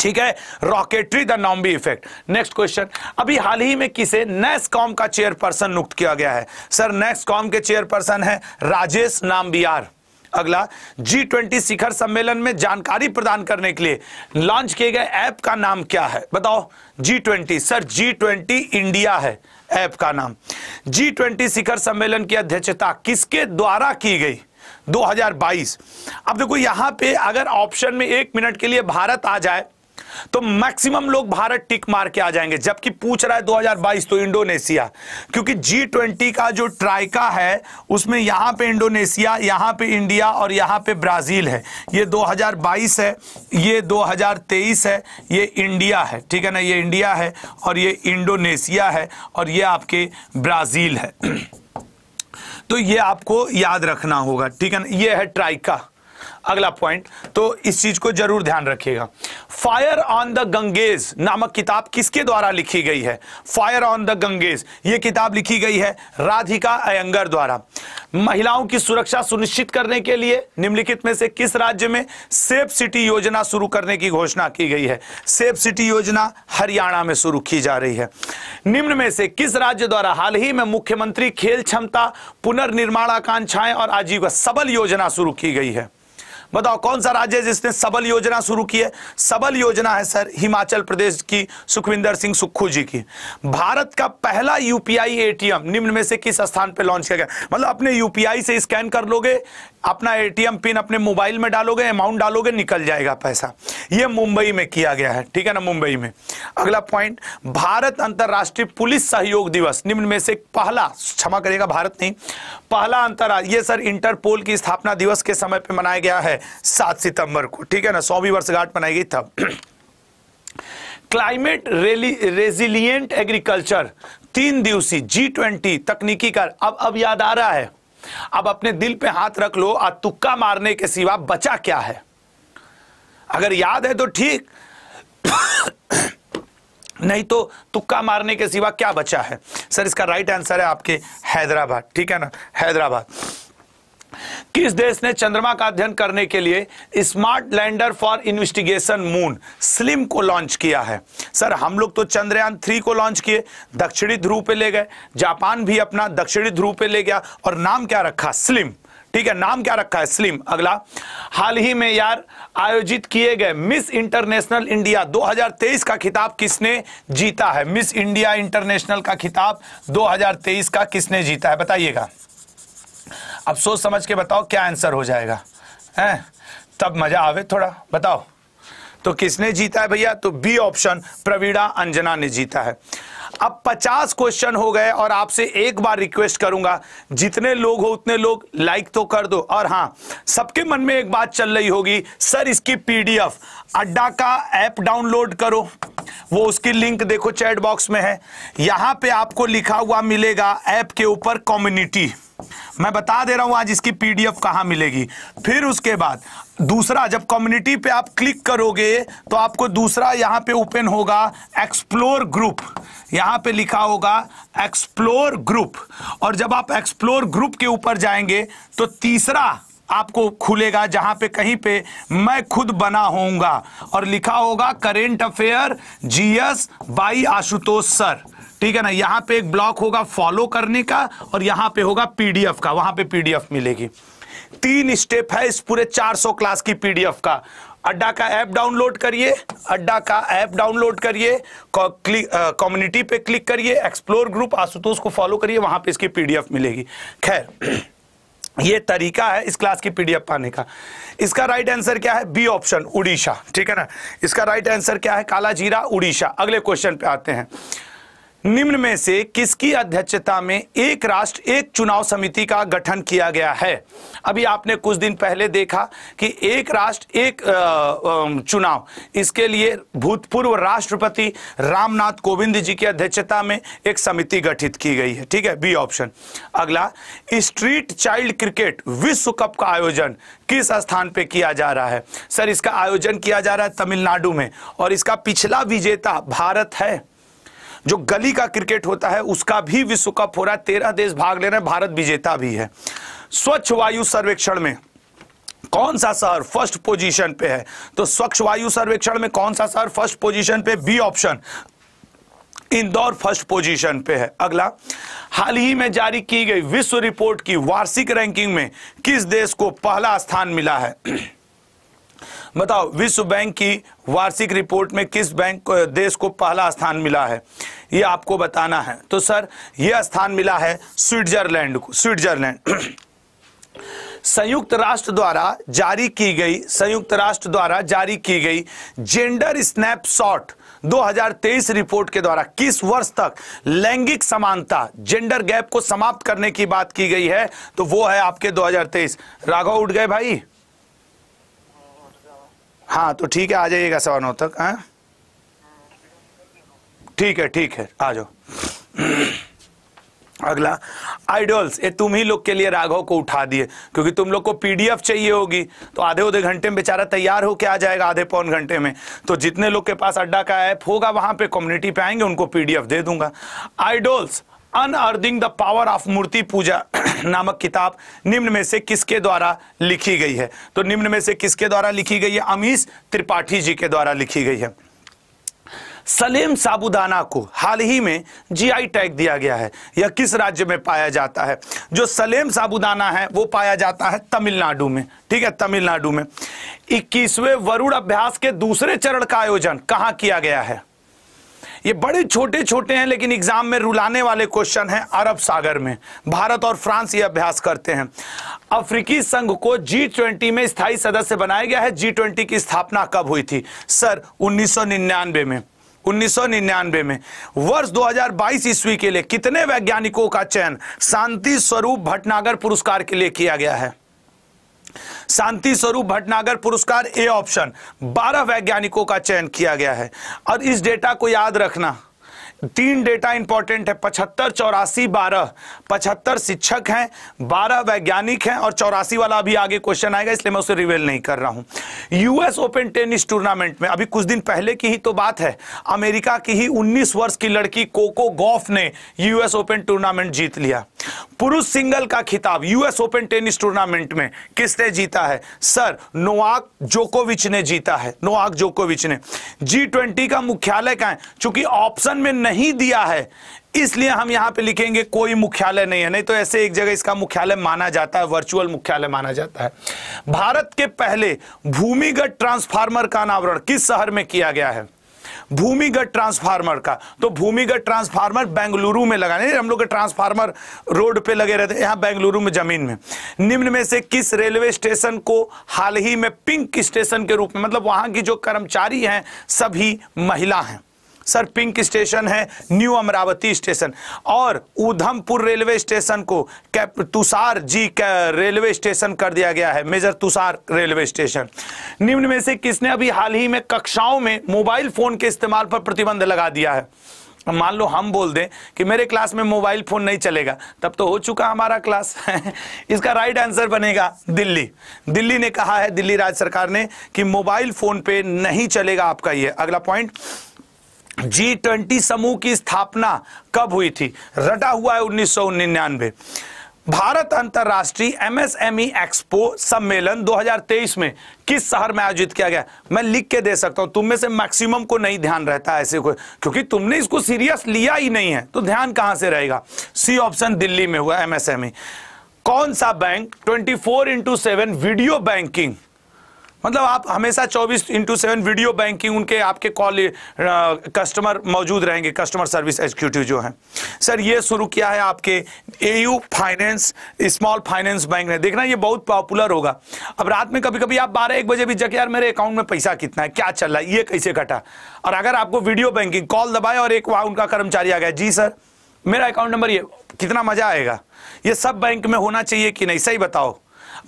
ठीक है Rocketry the Nambi effect next question अभी हाल ही में किसे नेस्कॉम का चेयरपर्सन नियुक्त किया गया है सर नेस्कॉम के चेयरपर्सन है राजेश नाम्बियार अगला जी ट्वेंटी शिखर सम्मेलन में जानकारी प्रदान करने के लिए लॉन्च किए गए ऐप का नाम क्या है बताओ G twenty sir G twenty India है ऐप का नाम जी ट्वेंटी शिखर सम्मेलन की अध्यक्षता किसके द्वारा की गई 2022 अब देखो यहां पे अगर ऑप्शन में एक मिनट के लिए भारत आ जाए तो मैक्सिमम लोग भारत टिक मार के आ जाएंगे जबकि पूछ रहा है 2022 तो इंडोनेशिया क्योंकि जी ट्वेंटी का जो ट्राइका है उसमें यहां पे इंडोनेशिया यहां पे इंडिया और यहां पे ब्राजील है ये 2022 है ये 2023 है ये इंडिया है ठीक है ना ये इंडिया है और ये इंडोनेशिया है और ये आपके ब्राजील है <clears throat> तो ये आपको याद रखना होगा ठीक है ना ये है ट्राइका अगला पॉइंट तो इस चीज को जरूर ध्यान रखिएगा फायर ऑन द गंगेज नामक किताब किसके द्वारा लिखी गई है फायर ऑन द गंगेज यह किताब लिखी गई है राधिका अयंगर द्वारा महिलाओं की सुरक्षा सुनिश्चित करने के लिए निम्नलिखित में से किस राज्य में सेफ सिटी योजना शुरू करने की घोषणा की गई है सेफ सिटी योजना हरियाणा में शुरू की जा रही है निम्न में से किस राज्य द्वारा हाल ही में मुख्यमंत्री खेल क्षमता पुनर्निर्माण आकांक्षाएं और आजीविका सबल योजना शुरू की गई है बताओ कौन सा राज्य है जिसने सबल योजना शुरू की है सबल योजना है सर हिमाचल प्रदेश की सुखविंदर सिंह सुक्खू जी की भारत का पहला यूपीआई एटीएम निम्न में से किस स्थान पर लॉन्च किया गया मतलब अपने यूपीआई से स्कैन कर लोगे अपना एटीएम पिन अपने मोबाइल में डालोगे अमाउंट डालोगे निकल जाएगा पैसा यह मुंबई में किया गया है ठीक है ना मुंबई में अगला पॉइंट भारत अंतर्राष्ट्रीय पुलिस सहयोग दिवस निम्न में से पहला क्षमा करेगा भारत नहीं पहला यह सर इंटरपोल की स्थापना दिवस के समय पर मनाया गया है सात सितंबर को ठीक है ना सौवीं वर्षगांठ मनाई गई तब क्लाइमेट रेजिलियंट एग्रीकल्चर तीन दिवसीय जी ट्वेंटी तकनीकी कर अब अब याद आ रहा है अब अपने दिल पे हाथ रख लो और तुक्का मारने के सिवा बचा क्या है अगर याद है तो ठीक नहीं तो तुक्का मारने के सिवा क्या बचा है सर इसका राइट आंसर है आपके हैदराबाद ठीक है ना हैदराबाद किस देश ने चंद्रमा का अध्ययन करने के लिए smart lander for investigation moon SLIM को लॉन्च किया है सर हम लोग तो चंद्रयान थ्री को लॉन्च किए दक्षिणी ध्रुव पे ले गए जापान भी अपना दक्षिणी ध्रुव पे ले गया और नाम क्या रखा स्लिम ठीक है नाम क्या रखा है स्लिम अगला हाल ही में यार आयोजित किए गए मिस इंटरनेशनल इंडिया 2023 का खिताब किसने जीता है मिस इंडिया इंटरनेशनल का खिताब 2023 का किसने जीता है बताइएगा अब सोच समझ के बताओ क्या आंसर हो जाएगा हैं तब मजा आवे थोड़ा बताओ तो किसने जीता है भैया तो बी ऑप्शन प्रवीणा अंजना ने जीता है अब 50 क्वेश्चन हो गए और आपसे एक बार रिक्वेस्ट करूंगा जितने लोग हो उतने लोग लाइक तो कर दो और हां सबके मन में एक बात चल रही होगी सर इसकी पीडीएफ अड्डा का ऐप डाउनलोड करो वो उसकी लिंक देखो चैट बॉक्स में है यहां पे आपको लिखा हुआ मिलेगा ऐप के ऊपर कम्युनिटी मैं बता दे रहा हूं आज इसकी पीडीएफ कहां मिलेगी फिर उसके बाद दूसरा जब कम्युनिटी पे आप क्लिक करोगे तो आपको दूसरा यहां पे ओपन होगा एक्सप्लोर ग्रुप यहां पे लिखा होगा एक्सप्लोर ग्रुप और जब आप एक्सप्लोर ग्रुप के ऊपर जाएंगे तो तीसरा आपको खुलेगा जहां पे कहीं पे मैं खुद बना होऊंगा और लिखा होगा current affair GS by Ashutosh sir ठीक है ना यहां पे एक ब्लॉक होगा फॉलो करने का और यहां पे होगा पीडीएफ का वहां पे पीडीएफ मिलेगी तीन स्टेप है इस पूरे 400 क्लास की पीडीएफ का अड्डा का ऐप डाउनलोड करिए अड्डा का ऐप डाउनलोड करिए कम्युनिटी पे क्लिक करिए एक्सप्लोर ग्रुप आशुतोष को फॉलो करिए वहां पर इसकी पी मिलेगी खैर <clears throat> ये तरीका है इस क्लास की पीडीएफ पाने का इसका राइट आंसर क्या है बी ऑप्शन उड़ीसा ठीक है ना इसका राइट आंसर क्या है काला जीरा उड़ीसा अगले क्वेश्चन पे आते हैं निम्न में से किसकी अध्यक्षता में एक राष्ट्र एक चुनाव समिति का गठन किया गया है अभी आपने कुछ दिन पहले देखा कि एक राष्ट्र एक चुनाव इसके लिए भूतपूर्व राष्ट्रपति रामनाथ कोविंद जी की अध्यक्षता में एक समिति गठित की गई है ठीक है बी ऑप्शन अगला स्ट्रीट चाइल्ड क्रिकेट विश्व कप का आयोजन किस स्थान पर किया जा रहा है सर इसका आयोजन किया जा रहा है तमिलनाडु में और इसका पिछला विजेता भारत है जो गली का क्रिकेट होता है उसका भी विश्व कप हो रहा है तेरह देश भाग ले रहे हैं भारत विजेता भी है स्वच्छ वायु सर्वेक्षण में कौन सा शहर फर्स्ट पोजीशन पे है तो स्वच्छ वायु सर्वेक्षण में कौन सा शहर फर्स्ट पोजीशन पे B option Indore first position पे है अगला हाल ही में जारी की गई विश्व रिपोर्ट की वार्षिक रैंकिंग में किस देश को पहला स्थान मिला है बताओ विश्व बैंक की वार्षिक रिपोर्ट में किस बैंक को देश को पहला स्थान मिला है ये आपको बताना है तो सर यह स्थान मिला है स्विट्जरलैंड को स्विट्जरलैंड <clears throat> संयुक्त राष्ट्र द्वारा जारी की गई संयुक्त राष्ट्र द्वारा जारी की गई जेंडर स्नैपशॉट 2023 रिपोर्ट के द्वारा किस वर्ष तक लैंगिक समानता जेंडर गैप को समाप्त करने की बात की गई है तो वो है आपके 2023 राघव उठ गए भाई हाँ तो ठीक है आ जाइएगा सवा नौ तक हाँ ठीक है ठीक है आ जाओ अगला आइडल्स ये तुम ही लोग के लिए राघव को उठा दिए क्योंकि तुम लोग को पीडीएफ चाहिए होगी तो आधे उधे घंटे में बेचारा तैयार होके आ जाएगा आधे पौन घंटे में तो जितने लोग के पास अड्डा का ऐप होगा वहां पे कम्युनिटी पे आएंगे उनको पीडीएफ दे दूंगा idols unearthing the power of मूर्ति पूजा <clears throat> नामक किताब निम्न में से किसके द्वारा लिखी गई है तो निम्न में से किसके द्वारा लिखी गई है अमीश त्रिपाठी जी के द्वारा लिखी गई है सलेम साबुदाना को हाल ही में जीआई टैग दिया गया है यह किस राज्य में पाया जाता है जो सलेम साबुदाना है वो पाया जाता है तमिलनाडु में ठीक है तमिलनाडु में इक्कीसवें वरुण अभ्यास के दूसरे चरण का आयोजन कहां किया गया है ये बड़े छोटे छोटे हैं लेकिन एग्जाम में रुलाने वाले क्वेश्चन हैं अरब सागर में भारत और फ्रांस ये अभ्यास करते हैं अफ्रीकी संघ को जी ट्वेंटी में स्थायी सदस्य बनाया गया है जी ट्वेंटी की स्थापना कब हुई थी सर 1999 में 1999 में वर्ष 2022 ईस्वी के लिए कितने वैज्ञानिकों का चयन शांति स्वरूप भटनागर पुरस्कार के लिए किया गया है शांति स्वरूप भटनागर पुरस्कार ए ऑप्शन बारह वैज्ञानिकों का चयन किया गया है और इस डेटा को याद रखना तीन डेटा इंपॉर्टेंट है पचहत्तर चौरासी बारह पचहत्तर शिक्षक हैं बारह वैज्ञानिक हैं और चौरासी वाला अभी आगे क्वेश्चन आएगा इसलिए मैं उसे रिवेल नहीं कर रहा हूं यूएस ओपन टेनिस टूर्नामेंट में अभी कुछ दिन पहले की ही तो बात है अमेरिका की ही 19 वर्ष की लड़की कोको गॉफ ने यूएस ओपन टूर्नामेंट जीत लिया पुरुष सिंगल का खिताब यूएस ओपन टेनिस टूर्नामेंट में किसने जीता है सर नोवाक जोकोविच ने जीता है नोवाक जोकोविच ने जी ट्वेंटी का मुख्यालय क्या है चूंकि ऑप्शन में नहीं दिया है इसलिए हम यहां पे लिखेंगे कोई मुख्यालय नहीं है नहीं तो ऐसे एक जगह इसका मुख्यालय माना जाता है वर्चुअल मुख्यालय माना जाता है भारत के पहले भूमिगत ट्रांसफार्मर का अनावरण किस शहर में किया गया है भूमिगत ट्रांसफार्मर का तो भूमिगत ट्रांसफार्मर बेंगलुरु में लगा नहीं हम लोग ट्रांसफार्मर रोड पे लगे रहते हैं यहाँ बेंगलुरु में जमीन में निम्न में से किस रेलवे स्टेशन को हाल ही में पिंक स्टेशन के रूप में मतलब वहां की जो कर्मचारी हैं सभी महिला हैं सर पिंक स्टेशन है न्यू अमरावती स्टेशन और उधमपुर रेलवे स्टेशन को तुषार जी रेलवे स्टेशन कर दिया गया है मेजर तुषार रेलवे स्टेशन निम्न में से किसने अभी हाल ही में कक्षाओं में मोबाइल फोन के इस्तेमाल पर प्रतिबंध लगा दिया है मान लो हम बोल दें कि मेरे क्लास में मोबाइल फोन नहीं चलेगा तब तो हो चुका हमारा क्लास <laughs> इसका राइट आंसर बनेगा दिल्ली दिल्ली ने कहा है दिल्ली राज्य सरकार ने कि मोबाइल फोन पे नहीं चलेगा आपका ये अगला पॉइंट जी ट्वेंटी समूह की स्थापना कब हुई थी रटा हुआ है उन्नीस भारत अंतर्राष्ट्रीय एमएसएमई एक्सपो e सम्मेलन 2023 में किस शहर में आयोजित किया गया मैं लिख के दे सकता हूं तुम में से मैक्सिमम को नहीं ध्यान रहता ऐसे को क्योंकि तुमने इसको सीरियस लिया ही नहीं है तो ध्यान कहां से रहेगा सी ऑप्शन दिल्ली में हुआ एमएसएमई e। कौन सा bank 24 four into seven video banking मतलब आप हमेशा 24 इंटू सेवन वीडियो बैंकिंग उनके आपके कॉल कस्टमर मौजूद रहेंगे कस्टमर सर्विस एग्जीक्यूटिव जो हैं सर ये शुरू किया है आपके AU finance small finance bank ने देखना ये बहुत पॉपुलर होगा अब रात में कभी कभी आप बारह एक बजे भी जाके यार मेरे अकाउंट में पैसा कितना है क्या चल रहा है ये कैसे कटा और अगर आपको वीडियो बैंकिंग कॉल दबाए और एक वहाँ उनका कर्मचारी आ गया जी सर मेरा अकाउंट नंबर ये कितना मज़ा आएगा ये सब बैंक में होना चाहिए कि नहीं सही बताओ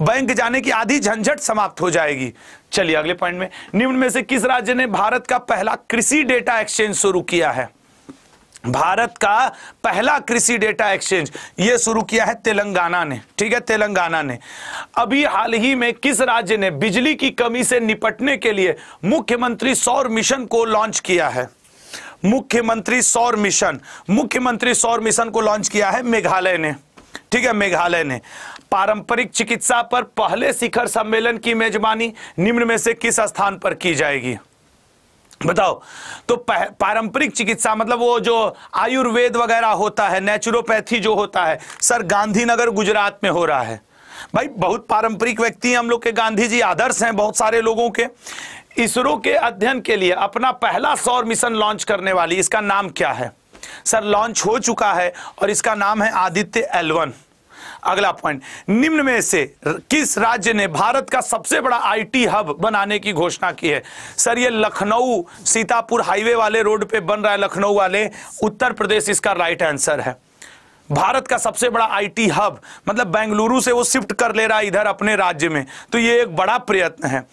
बैंक जाने की आधी झंझट समाप्त हो जाएगी चलिए अगले पॉइंट में निम्न में से किस राज्य ने भारत का पहला कृषि डेटा एक्सचेंज शुरू किया है भारत का पहला कृषि डेटा एक्सचेंज यह शुरू किया है तेलंगाना ने ठीक है तेलंगाना ने अभी हाल ही में किस राज्य ने बिजली की कमी से निपटने के लिए मुख्यमंत्री सौर मिशन को लॉन्च किया है मुख्यमंत्री सौर मिशन मुख्यमंत्री सौर मिशन को लॉन्च किया है मेघालय ने ठीक है मेघालय ने पारंपरिक चिकित्सा पर पहले शिखर सम्मेलन की मेजबानी निम्न में से किस स्थान पर की जाएगी बताओ तो पारंपरिक चिकित्सा मतलब वो जो आयुर्वेद वगैरह होता है नेचुरोपैथी जो होता है सर गांधीनगर गुजरात में हो रहा है भाई बहुत पारंपरिक व्यक्ति हैं हम लोग के गांधी जी आदर्श हैं बहुत सारे लोगों के इसरो के अध्ययन के लिए अपना पहला सौर मिशन लॉन्च करने वाली इसका नाम क्या है सर लॉन्च हो चुका है और इसका नाम है आदित्य एलवन अगला पॉइंट निम्न में से किस राज्य ने भारत का सबसे बड़ा आईटी हब बनाने की घोषणा की है सर ये लखनऊ सीतापुर हाईवे वाले रोड पे बन रहा है लखनऊ वाले उत्तर प्रदेश इसका राइट आंसर है भारत का सबसे बड़ा आईटी हब मतलब बेंगलुरु से वो शिफ्ट कर ले रहा है इधर अपने राज्य में तो ये एक बड़ा प्रयत्न है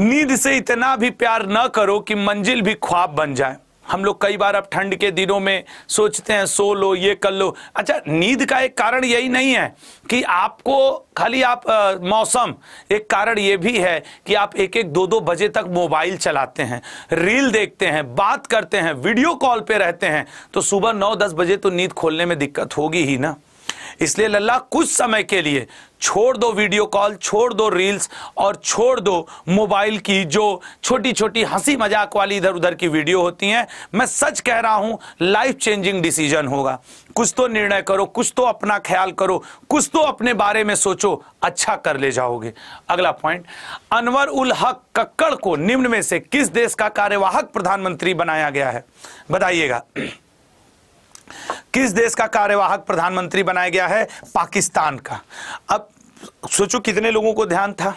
नींद से इतना भी प्यार न करो कि मंजिल भी ख्वाब बन जाए हम लोग कई बार अब ठंड के दिनों में सोचते हैं सो लो ये कर लो अच्छा नींद का एक कारण यही नहीं है कि आपको खाली आप आ, मौसम एक कारण ये भी है कि आप एक एक दो दो बजे तक मोबाइल चलाते हैं रील देखते हैं बात करते हैं वीडियो कॉल पे रहते हैं तो सुबह नौ दस बजे तो नींद खोलने में दिक्कत होगी ही ना इसलिए लल्ला कुछ समय के लिए छोड़ दो वीडियो कॉल छोड़ दो रील्स और छोड़ दो मोबाइल की जो छोटी छोटी हंसी मजाक वाली इधर उधर की वीडियो होती हैं मैं सच कह रहा हूं लाइफ चेंजिंग डिसीजन होगा कुछ तो निर्णय करो कुछ तो अपना ख्याल करो कुछ तो अपने बारे में सोचो अच्छा कर ले जाओगे अगला पॉइंट अनवर उल हक कक्कड़ को निम्न में से किस देश का कार्यवाहक प्रधानमंत्री बनाया गया है बताइएगा किस देश का कार्यवाहक प्रधानमंत्री बनाया गया है पाकिस्तान का अब सोचो कितने लोगों को ध्यान था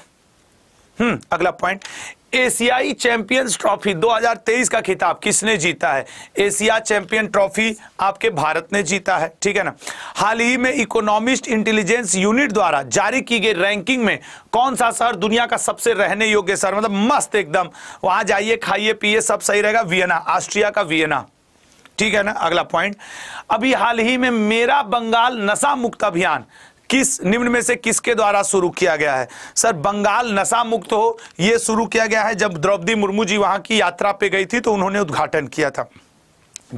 हम्म अगला पॉइंट एशियाई चैंपियंस ट्रॉफी 2023 का खिताब किसने जीता है एशिया चैंपियन ट्रॉफी आपके भारत ने जीता है ठीक है ना हाल ही में इकोनॉमिस्ट इंटेलिजेंस यूनिट द्वारा जारी की गई रैंकिंग में कौन सा शहर दुनिया का सबसे रहने योग्य शहर मतलब मस्त एकदम वहां जाइए खाइए पिए सब सही रहेगा वियना ऑस्ट्रिया का वियना ठीक है ना अगला पॉइंट अभी हाल ही में मेरा बंगाल नशा मुक्त अभियान किस निम्न में से किसके द्वारा शुरू किया गया है सर बंगाल नशा मुक्त हो यह शुरू किया गया है जब द्रौपदी मुर्मू जी वहां की यात्रा पे गई थी तो उन्होंने उद्घाटन किया था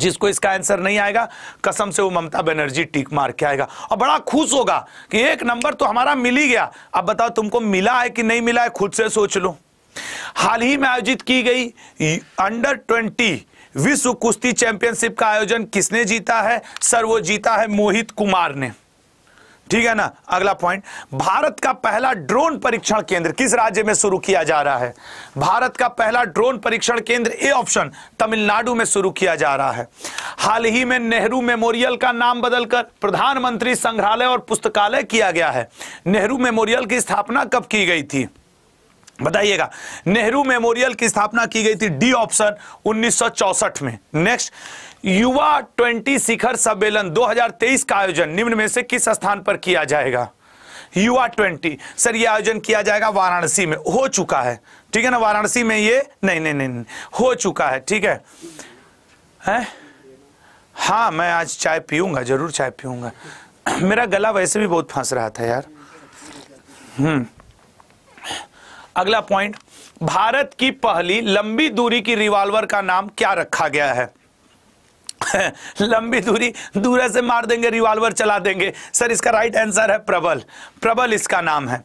जिसको इसका आंसर नहीं आएगा कसम से वो ममता बनर्जी टिक मार के आएगा और बड़ा खुश होगा कि एक नंबर तो हमारा मिल ही गया अब बताओ तुमको मिला है कि नहीं मिला है खुद से सोच लो हाल ही में आयोजित की गई अंडर ट्वेंटी विश्व कुश्ती चैंपियनशिप का आयोजन किसने जीता है सर वो जीता है मोहित कुमार ने ठीक है ना अगला पॉइंट भारत का पहला ड्रोन परीक्षण केंद्र किस राज्य में शुरू किया जा रहा है भारत का पहला ड्रोन परीक्षण केंद्र ए ऑप्शन तमिलनाडु में शुरू किया जा रहा है हाल ही में नेहरू मेमोरियल का नाम बदलकर प्रधानमंत्री संग्रहालय और पुस्तकालय किया गया है नेहरू मेमोरियल की स्थापना कब की गई थी बताइएगा नेहरू मेमोरियल की स्थापना की गई थी डी ऑप्शन 1964 में नेक्स्ट युवा 20 शिखर सम्मेलन 2023 का आयोजन निम्न में से किस स्थान पर किया जाएगा युवा ट्वेंटी सर यह आयोजन किया जाएगा वाराणसी में हो चुका है ठीक है ना वाराणसी में ये नहीं नहीं नहीं, नहीं हो चुका है ठीक है है? हाँ मैं आज चाय पीऊंगा जरूर चाय पीऊंगा <clears throat> मेरा गला वैसे भी बहुत फंस रहा था यार हम्म अगला पॉइंट भारत की पहली लंबी दूरी की रिवॉल्वर का नाम क्या रखा गया है <laughs> लंबी दूरी दूर से मार देंगे रिवॉल्वर चला देंगे सर इसका राइट आंसर है प्रबल प्रबल इसका नाम है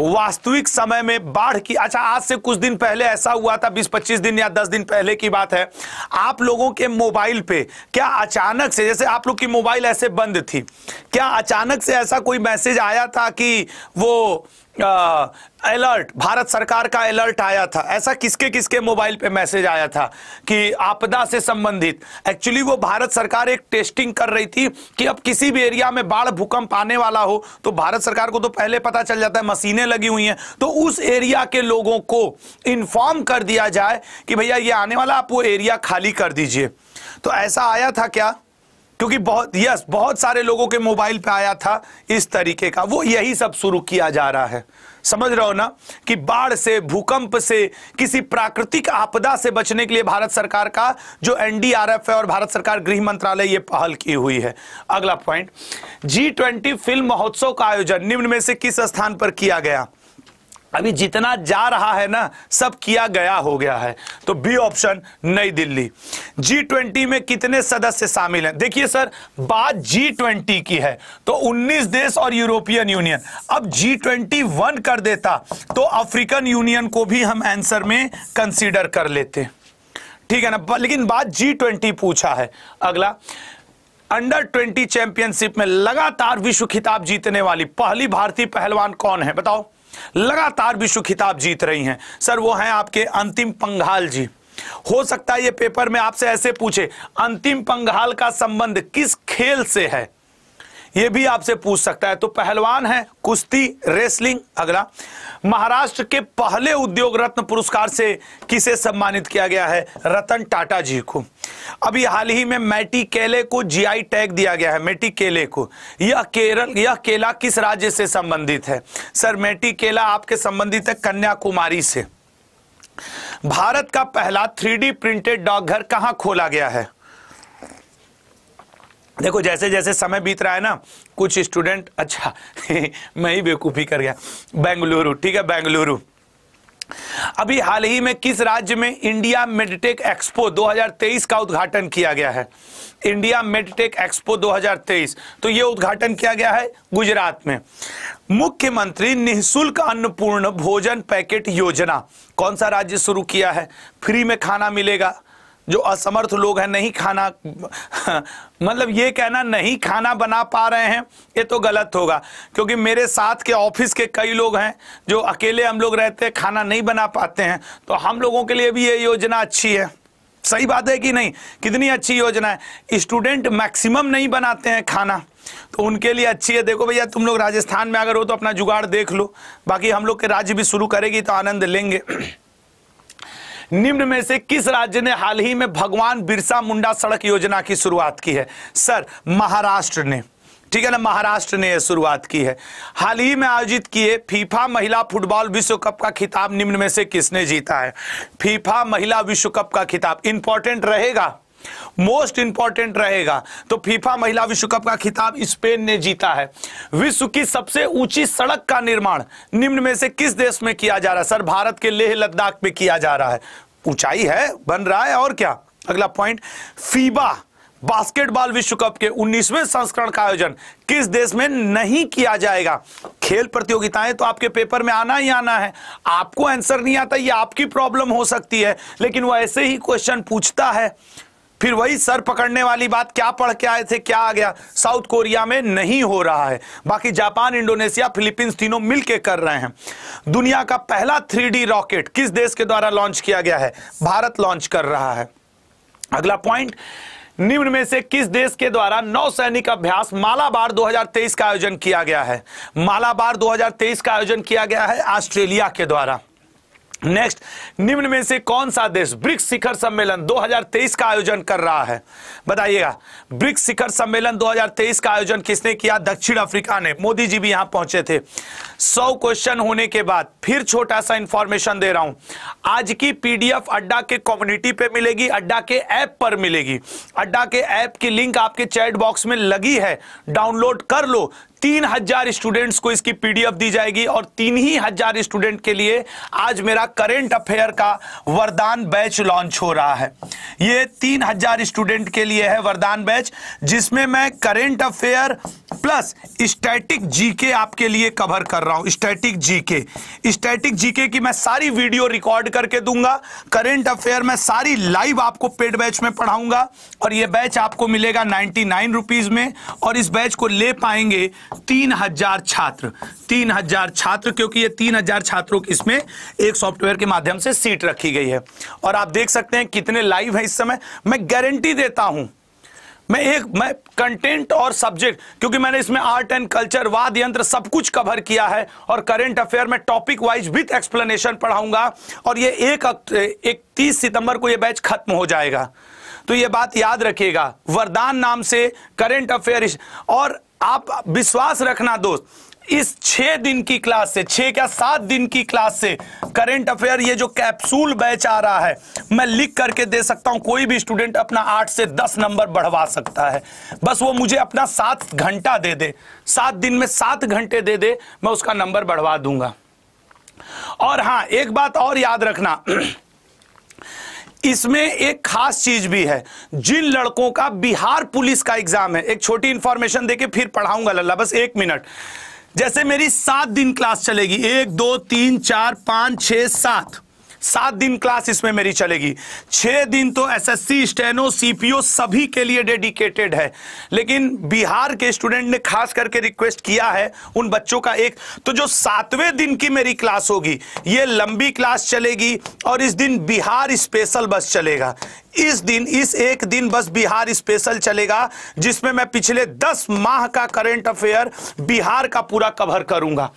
वास्तविक समय में बाढ़ की अच्छा आज से कुछ दिन पहले ऐसा हुआ था 20-25 दिन या 10 दिन पहले की बात है आप लोगों के मोबाइल पे क्या अचानक से जैसे आप लोग की मोबाइल ऐसे बंद थी क्या अचानक से ऐसा कोई मैसेज आया था कि वो अलर्ट भारत सरकार का अलर्ट आया था ऐसा किसके किसके मोबाइल पे मैसेज आया था कि आपदा से संबंधित एक्चुअली वो भारत सरकार एक टेस्टिंग कर रही थी कि अब किसी भी एरिया में बाढ़ भूकंप आने वाला हो तो भारत सरकार को तो पहले पता चल जाता है मशीनें लगी हुई हैं तो उस एरिया के लोगों को इन्फॉर्म कर दिया जाए कि भैया ये आने वाला आप वो एरिया खाली कर दीजिए तो ऐसा आया था क्या क्योंकि बहुत यस बहुत सारे लोगों के मोबाइल पे आया था इस तरीके का वो यही सब शुरू किया जा रहा है समझ रहे हो ना कि बाढ़ से भूकंप से किसी प्राकृतिक आपदा से बचने के लिए भारत सरकार का जो एनडीआरएफ है और भारत सरकार गृह मंत्रालय ये पहल की हुई है अगला पॉइंट जी ट्वेंटी फिल्म महोत्सव का आयोजन निम्न में से किस स्थान पर किया गया अभी जितना जा रहा है ना सब किया गया हो गया है तो बी ऑप्शन नई दिल्ली जी ट्वेंटी में कितने सदस्य शामिल हैं देखिए सर बात जी ट्वेंटी की है तो 19 देश और यूरोपियन यूनियन अब जी ट्वेंटी वन कर देता तो अफ्रीकन यूनियन को भी हम आंसर में कंसीडर कर लेते ठीक है ना लेकिन बात जी ट्वेंटी पूछा है अगला अंडर ट्वेंटी चैंपियनशिप में लगातार विश्व खिताब जीतने वाली पहली भारतीय पहलवान कौन है बताओ लगातार विश्व खिताब जीत रही हैं सर वो हैं आपके अंतिम पंघाल जी हो सकता है ये पेपर में आपसे ऐसे पूछे अंतिम पंघाल का संबंध किस खेल से है ये भी आपसे पूछ सकता है तो पहलवान है कुश्ती रेसलिंग अगला महाराष्ट्र के पहले उद्योग रत्न पुरस्कार से किसे सम्मानित किया गया है रतन टाटा जी को अभी हाल ही में मैटी केले को जीआई टैग दिया गया है मैटी केले को यह केरल यह केला किस राज्य से संबंधित है सर मैटी केला आपके संबंधित है कन्याकुमारी से भारत का पहला थ्री प्रिंटेड डॉकघर कहां खोला गया है देखो जैसे जैसे समय बीत रहा है ना कुछ स्टूडेंट अच्छा <laughs> मैं ही बेवकूफ़ी कर गया बेंगलुरु ठीक है बेंगलुरु अभी हाल ही में किस राज्य में इंडिया मेडटेक एक्सपो 2023 का उद्घाटन किया गया है इंडिया मेडटेक एक्सपो 2023 तो यह उद्घाटन किया गया है गुजरात में मुख्यमंत्री निःशुल्क अन्नपूर्ण भोजन पैकेट योजना कौन सा राज्य शुरू किया है फ्री में खाना मिलेगा जो असमर्थ लोग हैं नहीं खाना मतलब ये कहना नहीं खाना बना पा रहे हैं ये तो गलत होगा क्योंकि मेरे साथ के ऑफिस के कई लोग हैं जो अकेले हम लोग रहते हैं खाना नहीं बना पाते हैं तो हम लोगों के लिए भी ये योजना अच्छी है सही बात है कि नहीं कितनी अच्छी योजना है स्टूडेंट मैक्सिमम नहीं बनाते हैं खाना तो उनके लिए अच्छी है देखो भैया तुम लोग राजस्थान में अगर हो तो अपना जुगाड़ देख लो बाकी हम लोग के राज्य भी शुरू करेगी तो आनंद लेंगे निम्न में से किस राज्य ने हाल ही में भगवान बिरसा मुंडा सड़क योजना की शुरुआत की है सर महाराष्ट्र ने ठीक है ना महाराष्ट्र ने यह शुरुआत की है हाल ही में आयोजित किए फीफा महिला फुटबॉल विश्व कप का खिताब निम्न में से किसने जीता है फीफा महिला विश्व कप का खिताब इंपॉर्टेंट रहेगा मोस्ट इंपॉर्टेंट रहेगा तो फीफा महिला विश्व कप का खिताब स्पेन ने जीता है विश्व की सबसे ऊंची सड़क का निर्माण निम्न में से किस देश में किया जा रहा है सर भारत के लेह लद्दाख में किया जा रहा है ऊंचाई है बन रहा है और क्या अगला पॉइंट फीबा बास्केटबॉल विश्व कप के 19वें संस्करण का आयोजन किस देश में नहीं किया जाएगा खेल प्रतियोगिताएं तो आपके पेपर में आना ही आना है आपको आंसर नहीं आता ये आपकी प्रॉब्लम हो सकती है लेकिन वो ऐसे ही क्वेश्चन पूछता है फिर वही सर पकड़ने वाली बात क्या पढ़ के आए थे क्या आ गया साउथ कोरिया में नहीं हो रहा है बाकी जापान इंडोनेशिया फिलीपींस तीनों मिलके कर रहे हैं दुनिया का पहला थ्री रॉकेट किस देश के द्वारा लॉन्च किया गया है भारत लॉन्च कर रहा है अगला पॉइंट निम्न में से किस देश के द्वारा नौ सैनिक अभ्यास मालाबार 2023 का आयोजन किया गया है मालाबार 2023 का आयोजन किया गया है ऑस्ट्रेलिया के द्वारा नेक्स्ट निम्न में से कौन सा देश ब्रिक्स शिखर सम्मेलन 2023 का आयोजन कर रहा है बताइएगा ब्रिक्स शिखर सम्मेलन 2023 का आयोजन किसने किया दक्षिण अफ्रीका ने मोदी जी भी यहां पहुंचे थे सौ क्वेश्चन होने के बाद फिर छोटा सा इंफॉर्मेशन दे रहा हूं आज की पीडीएफ अड्डा के कम्युनिटी पे मिलेगी अड्डा के ऐप पर मिलेगी अड्डा के ऐप की लिंक आपके चैट बॉक्स में लगी है डाउनलोड कर लो तीन हजार स्टूडेंट्स को इसकी पीडीएफ दी जाएगी और तीन ही हजार स्टूडेंट के लिए आज मेरा करेंट अफेयर का वरदान बैच लॉन्च हो रहा है ये तीन हजार स्टूडेंट के लिए है वरदान बैच जिसमें मैं current affair plus static GK आपके लिए कवर कर रहा हूं स्टैटिक जीके स्टैटिक जीके की मैं सारी वीडियो रिकॉर्ड करके दूंगा करेंट अफेयर में सारी लाइव आपको पेड बैच में पढ़ाऊंगा और ये बैच आपको मिलेगा नाइन्टी नाइन रुपीज में और इस बैच को ले पाएंगे तीन हजार छात्र तीन हजार छात्र क्योंकि ये तीन हजार छात्रों की इसमें एक सॉफ्टवेयर के माध्यम से सीट रखी गई है और आप देख सकते हैं कितने लाइव है इस समय मैं गारंटी देता हूं मैं एक मैं कंटेंट और सब्जेक्ट क्योंकि मैंने इसमें आर्ट एंड कल्चर वाद यंत्र सब कुछ कवर किया है और करेंट अफेयर में टॉपिक वाइज विथ एक्सप्लेनेशन पढ़ाऊंगा और ये एक इकतीस सितंबर को ये बैच खत्म हो जाएगा तो ये बात याद रखिएगा वरदान नाम से करेंट अफेयर और आप विश्वास रखना दोस्त इस छह दिन की क्लास से छह क्या सात दिन की क्लास से करंट अफेयर ये जो कैप्सूल बैच आ रहा है मैं लिख करके दे सकता हूं कोई भी स्टूडेंट अपना आठ से दस नंबर बढ़वा सकता है बस वो मुझे अपना सात घंटा दे दे सात दिन में सात घंटे दे दे मैं उसका नंबर बढ़वा दूंगा और हां एक बात और याद रखना <clears throat> इसमें एक खास चीज भी है जिन लड़कों का बिहार पुलिस का एग्जाम है एक छोटी इंफॉर्मेशन देके फिर पढ़ाऊंगा लल्ला बस एक मिनट जैसे मेरी सात दिन क्लास चलेगी एक दो तीन चार पाँच छः सात सात दिन क्लास इसमें मेरी चलेगी छह दिन तो एसएससी स्टेनो सीपीओ सभी के लिए डेडिकेटेड है लेकिन बिहार के स्टूडेंट ने खास करके रिक्वेस्ट किया है उन बच्चों का एक तो जो सातवें दिन की मेरी क्लास होगी ये लंबी क्लास चलेगी और इस दिन बिहार स्पेशल बस चलेगा इस दिन इस एक दिन बस बिहार स्पेशल चलेगा जिसमें मैं पिछले दस माह का करेंट अफेयर बिहार का पूरा कवर करूंगा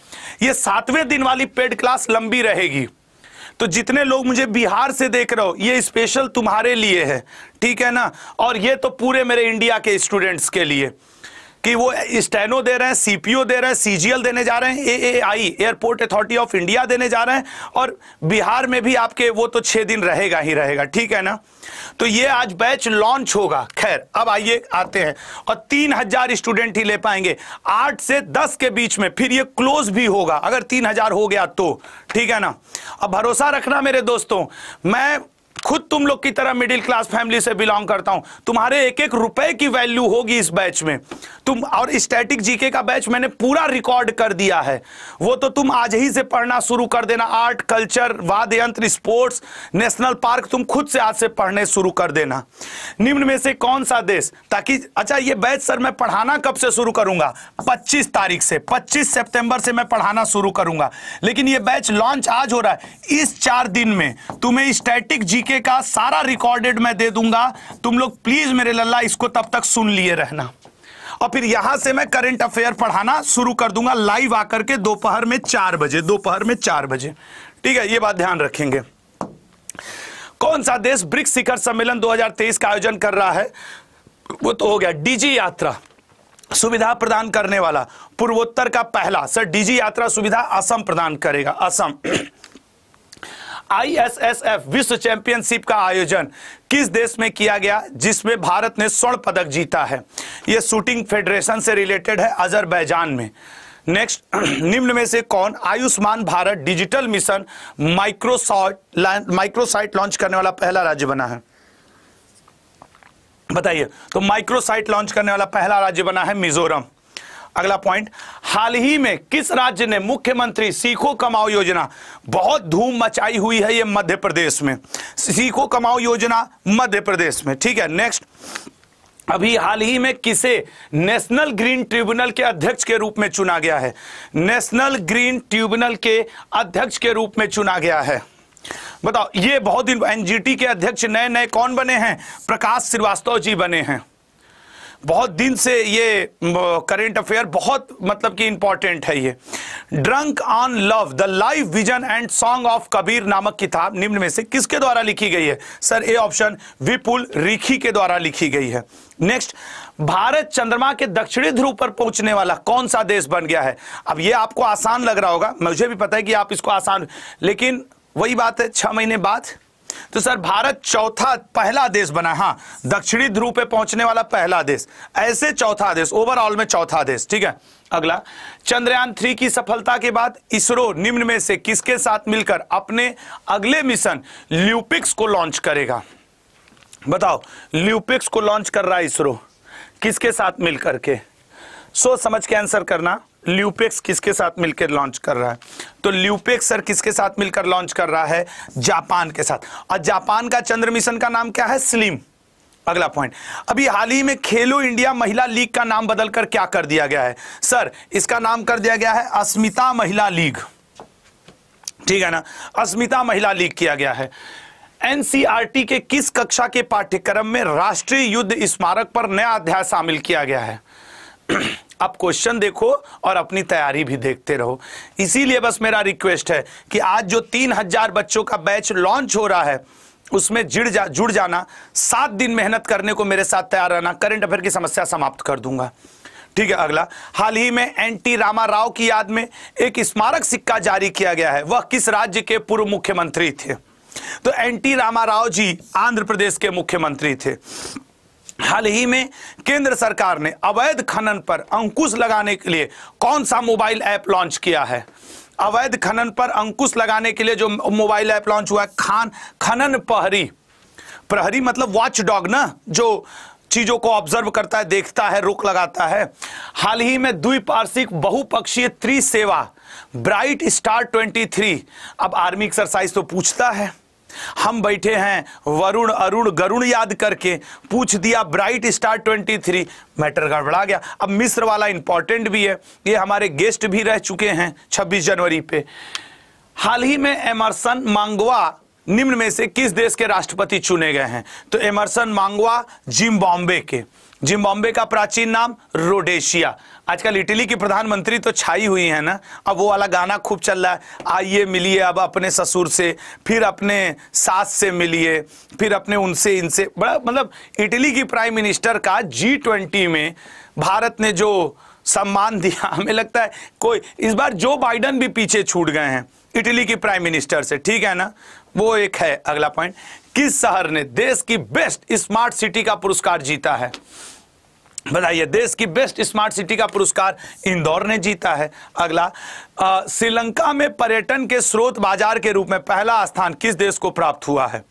ये सातवें दिन वाली पेड क्लास लंबी रहेगी तो जितने लोग मुझे बिहार से देख रहे हो ये स्पेशल तुम्हारे लिए है ठीक है ना और ये तो पूरे मेरे इंडिया के स्टूडेंट्स के लिए कि वो स्टेनो दे रहे हैं सीपीओ दे रहे हैं सीजीएल देने जा रहे हैं AAI airport authority of India देने जा रहे हैं और बिहार में भी आपके वो तो छह दिन रहेगा ही रहेगा ठीक है ना तो ये आज बैच लॉन्च होगा खैर अब आइए आते हैं और तीन हजार स्टूडेंट ही ले पाएंगे आठ से दस के बीच में फिर ये क्लोज भी होगा अगर तीन हजार हो गया तो ठीक है ना अब भरोसा रखना मेरे दोस्तों मैं खुद तुम लोग की तरह मिडिल क्लास फैमिली से बिलोंग करता हूं तुम्हारे एक एक रुपए की वैल्यू होगी इस बैच में तुम और स्टैटिक जीके का बैच मैंने पूरा रिकॉर्ड कर दिया है वो तो तुम आज ही से पढ़ना शुरू कर देना आर्ट कल्चर वाद्य यंत्र स्पोर्ट्स नेशनल पार्क तुम खुद से आज से पढ़ने शुरू कर देना निम्न में से कौन सा देश ताकि अच्छा ये बैच सर मैं पढ़ाना कब से शुरू करूंगा पच्चीस तारीख से पच्चीस सेप्टेम्बर से मैं पढ़ाना शुरू करूंगा लेकिन यह बैच लॉन्च आज हो रहा है इस चार दिन में तुम्हें स्टैटिक जीके वाक्य का सारा रिकॉर्डेड मैं दे दूंगा तुम लोग प्लीज मेरे लल्ला इसको तब तक सुन लिए रहना और फिर यहां से मैं करंट अफेयर पढ़ाना शुरू कर दूंगा लाइव आकर के दोपहर में चार बजे दोपहर में चार बजे ठीक है ये बात ध्यान रखेंगे कौन सा देश ब्रिक्स शिखर सम्मेलन 2023 का आयोजन कर रहा है वो तो हो गया डीजी यात्रा सुविधा प्रदान करने वाला पूर्वोत्तर का पहला सर डीजी यात्रा सुविधा असम प्रदान करेगा असम आईएसएसएफ विश्व चैंपियनशिप का आयोजन किस देश में किया गया जिसमें भारत ने स्वर्ण पदक जीता है यह शूटिंग फेडरेशन से रिलेटेड है अजरबैजान में नेक्स्ट <clears throat> निम्न में से कौन Ayushman Bharat digital mission Microsoft microsite launch करने वाला पहला राज्य बना है बताइए तो माइक्रोसाइट लॉन्च करने वाला पहला राज्य बना है मिजोरम अगला पॉइंट हाल ही में किस राज्य ने मुख्यमंत्री सीखो कमाओ योजना बहुत धूम मचाई हुई है ये मध्य प्रदेश में सीखो कमाओ योजना मध्य प्रदेश में ठीक है नेक्स्ट अभी हाल ही में किसे नेशनल ग्रीन ट्रिब्यूनल के अध्यक्ष के रूप में चुना गया है नेशनल ग्रीन ट्रिब्यूनल के अध्यक्ष के रूप में चुना गया है बताओ ये बहुत दिन एनजीटी के अध्यक्ष नए नए कौन बने हैं प्रकाश श्रीवास्तव जी बने हैं बहुत दिन से ये करेंट अफेयर बहुत मतलब कि इंपॉर्टेंट है ये drunk on love the life vision and song of Kabir नामक किताब निम्न में से किसके द्वारा लिखी गई है sir A option Vipul Rikhi के द्वारा लिखी गई है नेक्स्ट भारत चंद्रमा के दक्षिणी ध्रुव पर पहुंचने वाला कौन सा देश बन गया है अब ये आपको आसान लग रहा होगा मुझे भी पता है कि आप इसको आसान लेकिन वही बात है छह महीने बाद तो सर भारत चौथा पहला देश बना हाँ दक्षिणी ध्रुव पे पहुंचने वाला पहला देश ऐसे चौथा देश ओवरऑल में चौथा देश ठीक है अगला चंद्रयान थ्री की सफलता के बाद इसरो निम्न में से किसके साथ मिलकर अपने अगले मिशन ल्यूपिक्स को लॉन्च करेगा बताओ ल्यूपिक्स को लॉन्च कर रहा है इसरो किसके साथ मिलकर के सोच समझ के आंसर करना ल्यूपेक्स किसके साथ मिलकर लॉन्च कर रहा है तो ल्यूपेक्स सर किसके साथ मिलकर लॉन्च कर रहा है जापान के साथ और जापान का चंद्र मिशन का नाम क्या है स्लिम अगला पॉइंट अभी हाल ही में खेलो इंडिया महिला लीग का नाम बदलकर क्या कर दिया गया है सर इसका नाम कर दिया गया है अस्मिता महिला लीग ठीक है ना अस्मिता महिला लीग किया गया है एनसीआरटी के किस कक्षा के पाठ्यक्रम में राष्ट्रीय युद्ध स्मारक पर नया अध्याय शामिल किया गया है <clears throat> आप क्वेश्चन देखो और अपनी तैयारी भी देखते रहो इसीलिए बस मेरा रिक्वेस्ट है कि आज जो तीन हजार बच्चों का बैच लॉन्च हो रहा है उसमें जुड़ जा जुड़ जाना सात दिन मेहनत करने को मेरे साथ तैयार रहना करंट अफेयर की समस्या समाप्त कर दूंगा ठीक है अगला हाल ही में एन टी रामा राव की याद में एक स्मारक सिक्का जारी किया गया है वह किस राज्य के पूर्व मुख्यमंत्री थे तो एन टी रामा राव जी आंध्र प्रदेश के मुख्यमंत्री थे हाल ही में केंद्र सरकार ने अवैध खनन पर अंकुश लगाने के लिए कौन सा मोबाइल ऐप लॉन्च किया है अवैध खनन पर अंकुश लगाने के लिए जो मोबाइल ऐप लॉन्च हुआ है खान खनन प्रहरी प्रहरी मतलब वॉच डॉग ना जो चीजों को ऑब्जर्व करता है देखता है रोक लगाता है हाल ही में द्विपार्षिक बहुपक्षीय सेवा ब्राइट स्टार 23 अब आर्मी एक्सरसाइज तो पूछता है हम बैठे हैं वरुण अरुण गरुण याद करके पूछ दिया ब्राइट स्टार 23 मैटर गड़बड़ा गया अब मिस्र वाला इंपॉर्टेंट भी है ये हमारे गेस्ट भी रह चुके हैं 26 जनवरी पे हाल ही में एमरसन मांगवा निम्न में से किस देश के राष्ट्रपति चुने गए हैं तो एमरसन मांगवा जिम्बॉम्बे के जिम्बॉम्बे का प्राचीन नाम रोडेशिया आजकल इटली की प्रधानमंत्री तो छाई हुई है ना अब वो वाला गाना खूब चल रहा है आइए मिलिए अब अपने ससुर से फिर अपने सास से मिलिए फिर अपने उनसे इनसे बड़ा मतलब इटली की प्राइम मिनिस्टर का जी ट्वेंटी में भारत ने जो सम्मान दिया <laughs> हमें लगता है कोई इस बार जो बाइडन भी पीछे छूट गए हैं इटली की प्राइम मिनिस्टर से ठीक है ना वो एक है अगला पॉइंट किस शहर ने देश की बेस्ट स्मार्ट सिटी का पुरस्कार जीता है बताइए देश की बेस्ट स्मार्ट सिटी का पुरस्कार इंदौर ने जीता है अगला श्रीलंका में पर्यटन के स्रोत बाजार के रूप में पहला स्थान किस देश को प्राप्त हुआ है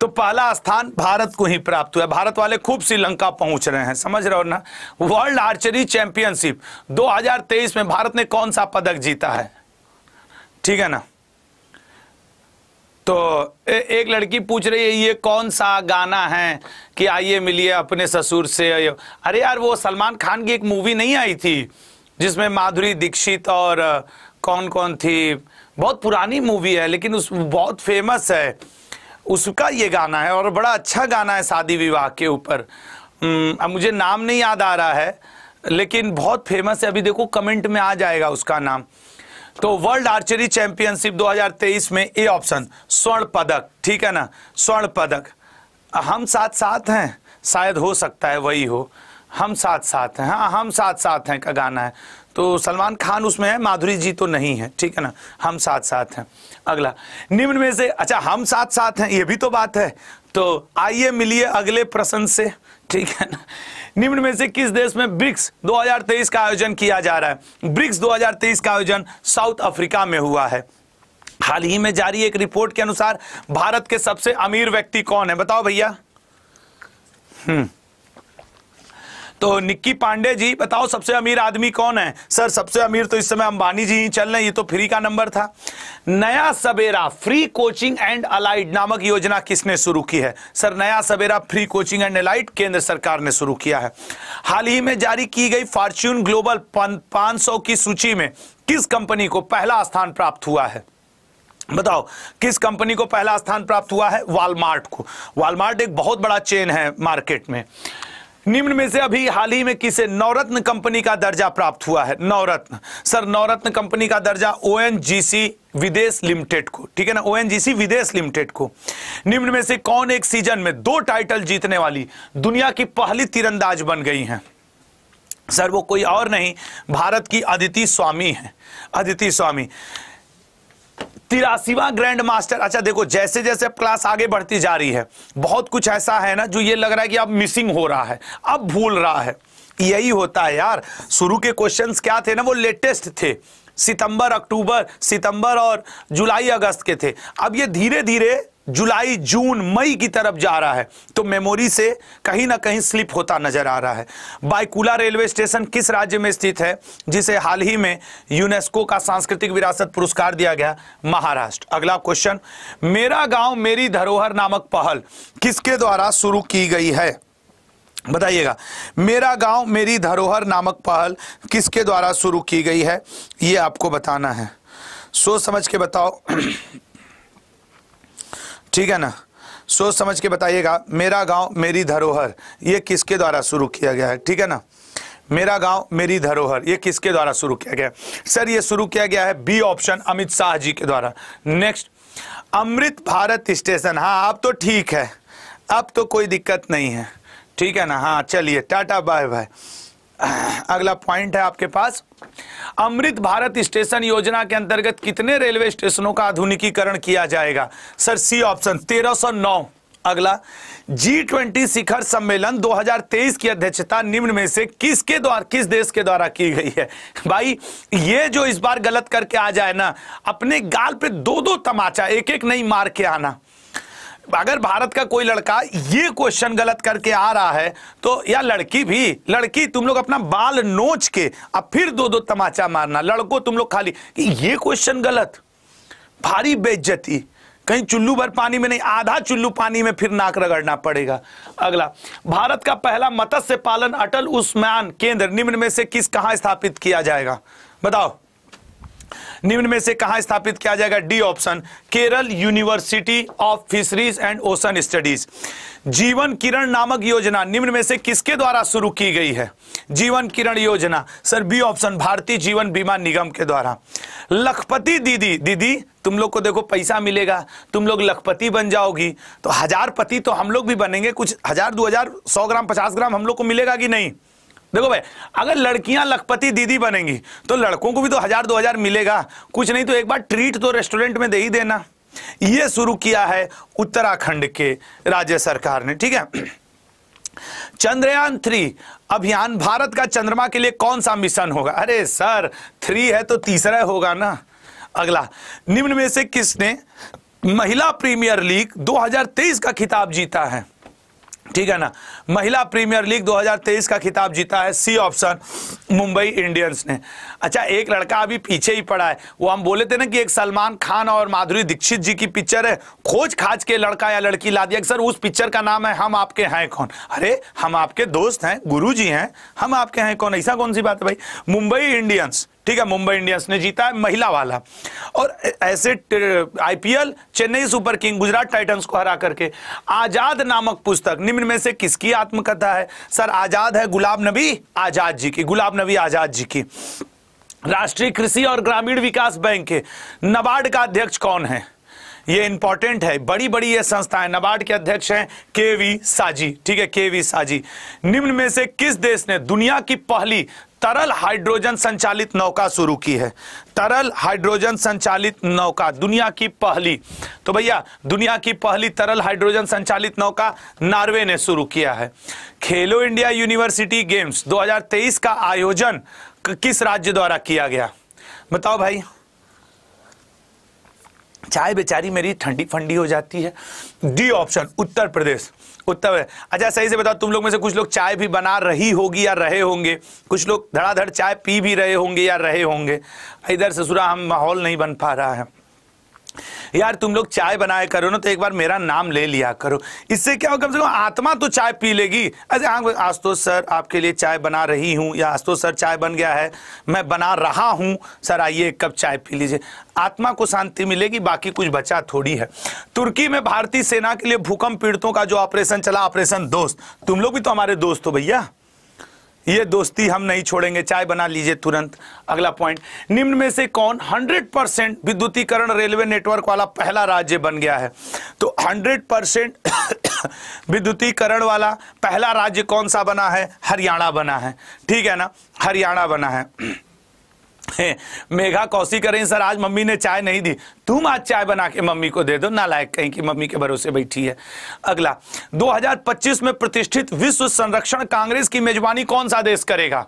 तो पहला स्थान भारत को ही प्राप्त हुआ भारत वाले खूब श्रीलंका पहुंच रहे हैं समझ रहे हो ना वर्ल्ड आर्चरी चैंपियनशिप 2023 में भारत ने कौन सा पदक जीता है ठीक है ना तो ए, एक लड़की पूछ रही है ये कौन सा गाना है कि आइए मिलिए अपने ससुर से अरे यार वो सलमान खान की एक मूवी नहीं आई थी जिसमें माधुरी दीक्षित और कौन कौन थी बहुत पुरानी मूवी है लेकिन उस बहुत फेमस है उसका ये गाना है और बड़ा अच्छा गाना है शादी विवाह के ऊपर अब मुझे नाम नहीं याद आ रहा है लेकिन बहुत फेमस है अभी देखो कमेंट में आ जाएगा उसका नाम तो वर्ल्ड आर्चरी चैंपियनशिप 2023 में ए ऑप्शन स्वर्ण पदक ठीक है ना स्वर्ण पदक हम साथ साथ हैं शायद हो सकता है वही हो हम साथ साथ हैं हाँ हम साथ साथ हैं का गाना है तो सलमान खान उसमें है माधुरी जी तो नहीं है ठीक है ना हम साथ साथ हैं अगला निम्न में से अच्छा हम साथ साथ हैं ये भी तो बात है तो आइए मिलिए अगले प्रश्न से ठीक है ना निम्न में से किस देश में ब्रिक्स 2023 का आयोजन किया जा रहा है ब्रिक्स 2023 का आयोजन साउथ अफ्रीका में हुआ है हाल ही में जारी एक रिपोर्ट के अनुसार भारत के सबसे अमीर व्यक्ति कौन है बताओ भैया हम्म तो निक्की पांडे जी बताओ सबसे अमीर आदमी कौन है सर सबसे अमीर तो इस समय अंबानी जी ही चल रहे ये तो फ्री का नंबर था Naya Savera free coaching and allied नामक योजना किसने शुरू की है sir Naya Savera free coaching and allied केंद्र सरकार ने शुरू किया है हाल ही में जारी की गई फॉर्च्यून ग्लोबल पांच सौ की सूची में किस कंपनी को पहला स्थान प्राप्त हुआ है बताओ किस कंपनी को पहला स्थान प्राप्त हुआ है वालमार्ट को वालमार्ट एक बहुत बड़ा चेन है मार्केट में निम्न में से अभी हाल ही में किसे नवरत्न कंपनी का दर्जा प्राप्त हुआ है नवरत्न सर नवरत्न कंपनी का दर्जा ओ विदेश लिमिटेड को ठीक है ना ओ विदेश लिमिटेड को निम्न में से कौन एक सीजन में दो टाइटल जीतने वाली दुनिया की पहली तीरंदाज बन गई हैं सर वो कोई और नहीं भारत की अदिति स्वामी है अदिति स्वामी तिरासीवा ग्रैंड मास्टर अच्छा देखो जैसे जैसे अब क्लास आगे बढ़ती जा रही है बहुत कुछ ऐसा है ना जो ये लग रहा है कि अब मिसिंग हो रहा है अब भूल रहा है यही होता है यार शुरू के क्वेश्चंस क्या थे ना वो लेटेस्ट थे सितंबर अक्टूबर सितंबर और जुलाई अगस्त के थे अब ये धीरे धीरे जुलाई जून मई की तरफ जा रहा है तो मेमोरी से कहीं ना कहीं स्लिप होता नजर आ रहा है बाइकुला रेलवे स्टेशन किस राज्य में स्थित है जिसे हाल ही में यूनेस्को का सांस्कृतिक विरासत पुरस्कार दिया गया महाराष्ट्र अगला क्वेश्चन मेरा गांव मेरी धरोहर नामक पहल किसके द्वारा शुरू की गई है बताइएगा मेरा गांव मेरी धरोहर नामक पहल किसके द्वारा शुरू की गई है ये आपको बताना है सोच समझ के बताओ ठीक है ना सोच समझ के बताइएगा मेरा गांव मेरी धरोहर ये किसके द्वारा शुरू किया गया है ठीक है ना मेरा गांव मेरी धरोहर ये किसके द्वारा शुरू किया गया सर ये शुरू किया गया है बी ऑप्शन अमित शाह जी के द्वारा नेक्स्ट अमृत भारत स्टेशन हाँ अब तो ठीक है अब तो कोई दिक्कत नहीं है ठीक है ना हाँ चलिए टाटा बाय बाय अगला पॉइंट है आपके पास अमृत भारत स्टेशन योजना के अंतर्गत कितने रेलवे स्टेशनों का आधुनिकीकरण किया जाएगा सर सी ऑप्शन 1309 अगला जी ट्वेंटी शिखर सम्मेलन 2023 की अध्यक्षता निम्न में से किसके द्वारा किस देश के द्वारा की गई है भाई ये जो इस बार गलत करके आ जाए ना अपने गाल पे दो दो तमाचा एक एक नहीं मार के आना अगर भारत का कोई लड़का ये क्वेश्चन गलत करके आ रहा है तो या लड़की भी लड़की तुम लोग अपना बाल नोच के अब फिर दो दो तमाचा मारना लड़कों तुम लोग खाली कि ये क्वेश्चन गलत भारी बेज्जती कहीं चुल्लू भर पानी में नहीं आधा चुल्लू पानी में फिर नाक रगड़ना पड़ेगा अगला भारत का पहला मत्स्य पालन अटल उस्मान केंद्र निम्न में से किस कहां स्थापित किया जाएगा बताओ निम्न में से कहा स्थापित किया जाएगा D option Kerala university of fisheries and ocean studies Jeevan Kiran नामक योजना निम्न में से किसके द्वारा शुरू की गई है जीवन किरण योजना सर बी ऑप्शन भारतीय जीवन बीमा निगम के द्वारा लखपति दीदी दीदी तुम लोग को देखो पैसा मिलेगा तुम लोग लखपति बन जाओगी तो हजार पति तो हम लोग भी बनेंगे कुछ हजार दो हजार सौ ग्राम पचास ग्राम हम लोग को मिलेगा कि नहीं देखो भाई अगर लड़कियां लखपति दीदी बनेंगी तो लड़कों को भी तो हजार दो हजार मिलेगा कुछ नहीं तो एक बार ट्रीट तो रेस्टोरेंट में दे ही देना ये शुरू किया है उत्तराखंड के राज्य सरकार ने ठीक है चंद्रयान थ्री अभियान भारत का चंद्रमा के लिए कौन सा मिशन होगा अरे सर थ्री है तो तीसरा होगा ना अगला निम्न में से किसने महिला प्रीमियर लीग 2023 का खिताब जीता है ठीक है ना महिला प्रीमियर लीग 2023 का खिताब जीता है सी ऑप्शन मुंबई इंडियंस ने अच्छा एक लड़का अभी पीछे ही पड़ा है वो हम बोले थे ना कि एक सलमान खान और माधुरी दीक्षित जी की पिक्चर है खोज खाज के लड़का या लड़की ला दिया सर उस पिक्चर का नाम है हम आपके हैं कौन अरे हम आपके दोस्त हैं गुरु जी हैं हम आपके हैं कौन ऐसा कौन सी बात है भाई मुंबई इंडियंस ठीक है मुंबई इंडियंस ने जीता है महिला वाला और ऐसे IPL Chennai super king Gujarat titans को हरा करके आजाद नामक पुस्तक निम्न में से किसकी आत्मकथा है सर आजाद है गुलाब नबी आजाद जी की गुलाब नबी आजाद जी की राष्ट्रीय कृषि और ग्रामीण विकास बैंक के नबार्ड का अध्यक्ष कौन है ये इंपॉर्टेंट है बड़ी बड़ी ये संस्थाएं नबार्ड के अध्यक्ष हैं के वी साजी ठीक है के वी साजी निम्न में से किस देश ने दुनिया की पहली तरल हाइड्रोजन संचालित नौका शुरू की है तरल हाइड्रोजन संचालित नौका दुनिया की पहली तो भैया दुनिया की पहली तरल हाइड्रोजन संचालित नौका नॉर्वे ने शुरू किया है खेलो इंडिया यूनिवर्सिटी गेम्स 2023 का आयोजन किस राज्य द्वारा किया गया बताओ भाई चाय बेचारी मेरी ठंडी फंडी हो जाती है डी ऑप्शन उत्तर प्रदेश उत्तम है अच्छा सही से बताओ तुम लोग में से कुछ लोग चाय भी बना रही होगी या रहे होंगे कुछ लोग धड़ाधड़ चाय पी भी रहे होंगे या रहे होंगे इधर ससुरा हम माहौल नहीं बन पा रहा है यार तुम लोग चाय बनाया करो ना तो एक बार मेरा नाम ले लिया करो इससे क्या हो कम से कम आत्मा तो चाय पी लेगी अरे हाँ आशुतोष सर आपके लिए चाय बना रही हूँ या आशुतोष सर चाय बन गया है मैं बना रहा हूँ सर आइए एक कप चाय पी लीजिए आत्मा को शांति मिलेगी बाकी कुछ बचा थोड़ी है तुर्की में भारतीय सेना के लिए भूकंप पीड़ितों का जो ऑपरेशन चला ऑपरेशन दोस्त तुम लोग भी तो हमारे दोस्त हो भैया ये दोस्ती हम नहीं छोड़ेंगे चाय बना लीजिए तुरंत अगला पॉइंट निम्न में से कौन 100 परसेंट विद्युतीकरण रेलवे नेटवर्क वाला पहला राज्य बन गया है तो 100 परसेंट <coughs> विद्युतीकरण वाला पहला राज्य कौन सा बना है हरियाणा बना है ठीक है ना हरियाणा बना है मेघा कौशी कर रही सर आज मम्मी ने चाय नहीं दी तुम आज चाय बना के मम्मी को दे दो नालायक कहीं की मम्मी के भरोसे बैठी है अगला 2025 में प्रतिष्ठित विश्व संरक्षण कांग्रेस की मेजबानी कौन सा देश करेगा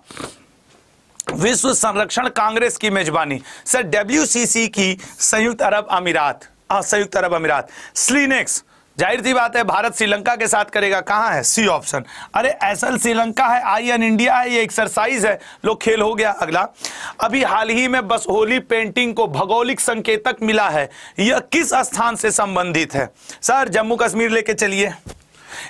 विश्व संरक्षण कांग्रेस की मेजबानी सर डब्ल्यूसीसी की संयुक्त अरब अमीरात संयुक्त अरब अमीरात स्लीनेक्स जाहिर सी बात है भारत श्रीलंका के साथ करेगा कहाँ है सी ऑप्शन अरे असल श्रीलंका है आई एन इंडिया है ये एक्सरसाइज है लोग खेल हो गया अगला अभी हाल ही में बस होली पेंटिंग को भौगोलिक संकेतक मिला है यह किस स्थान से संबंधित है सर जम्मू कश्मीर लेके चलिए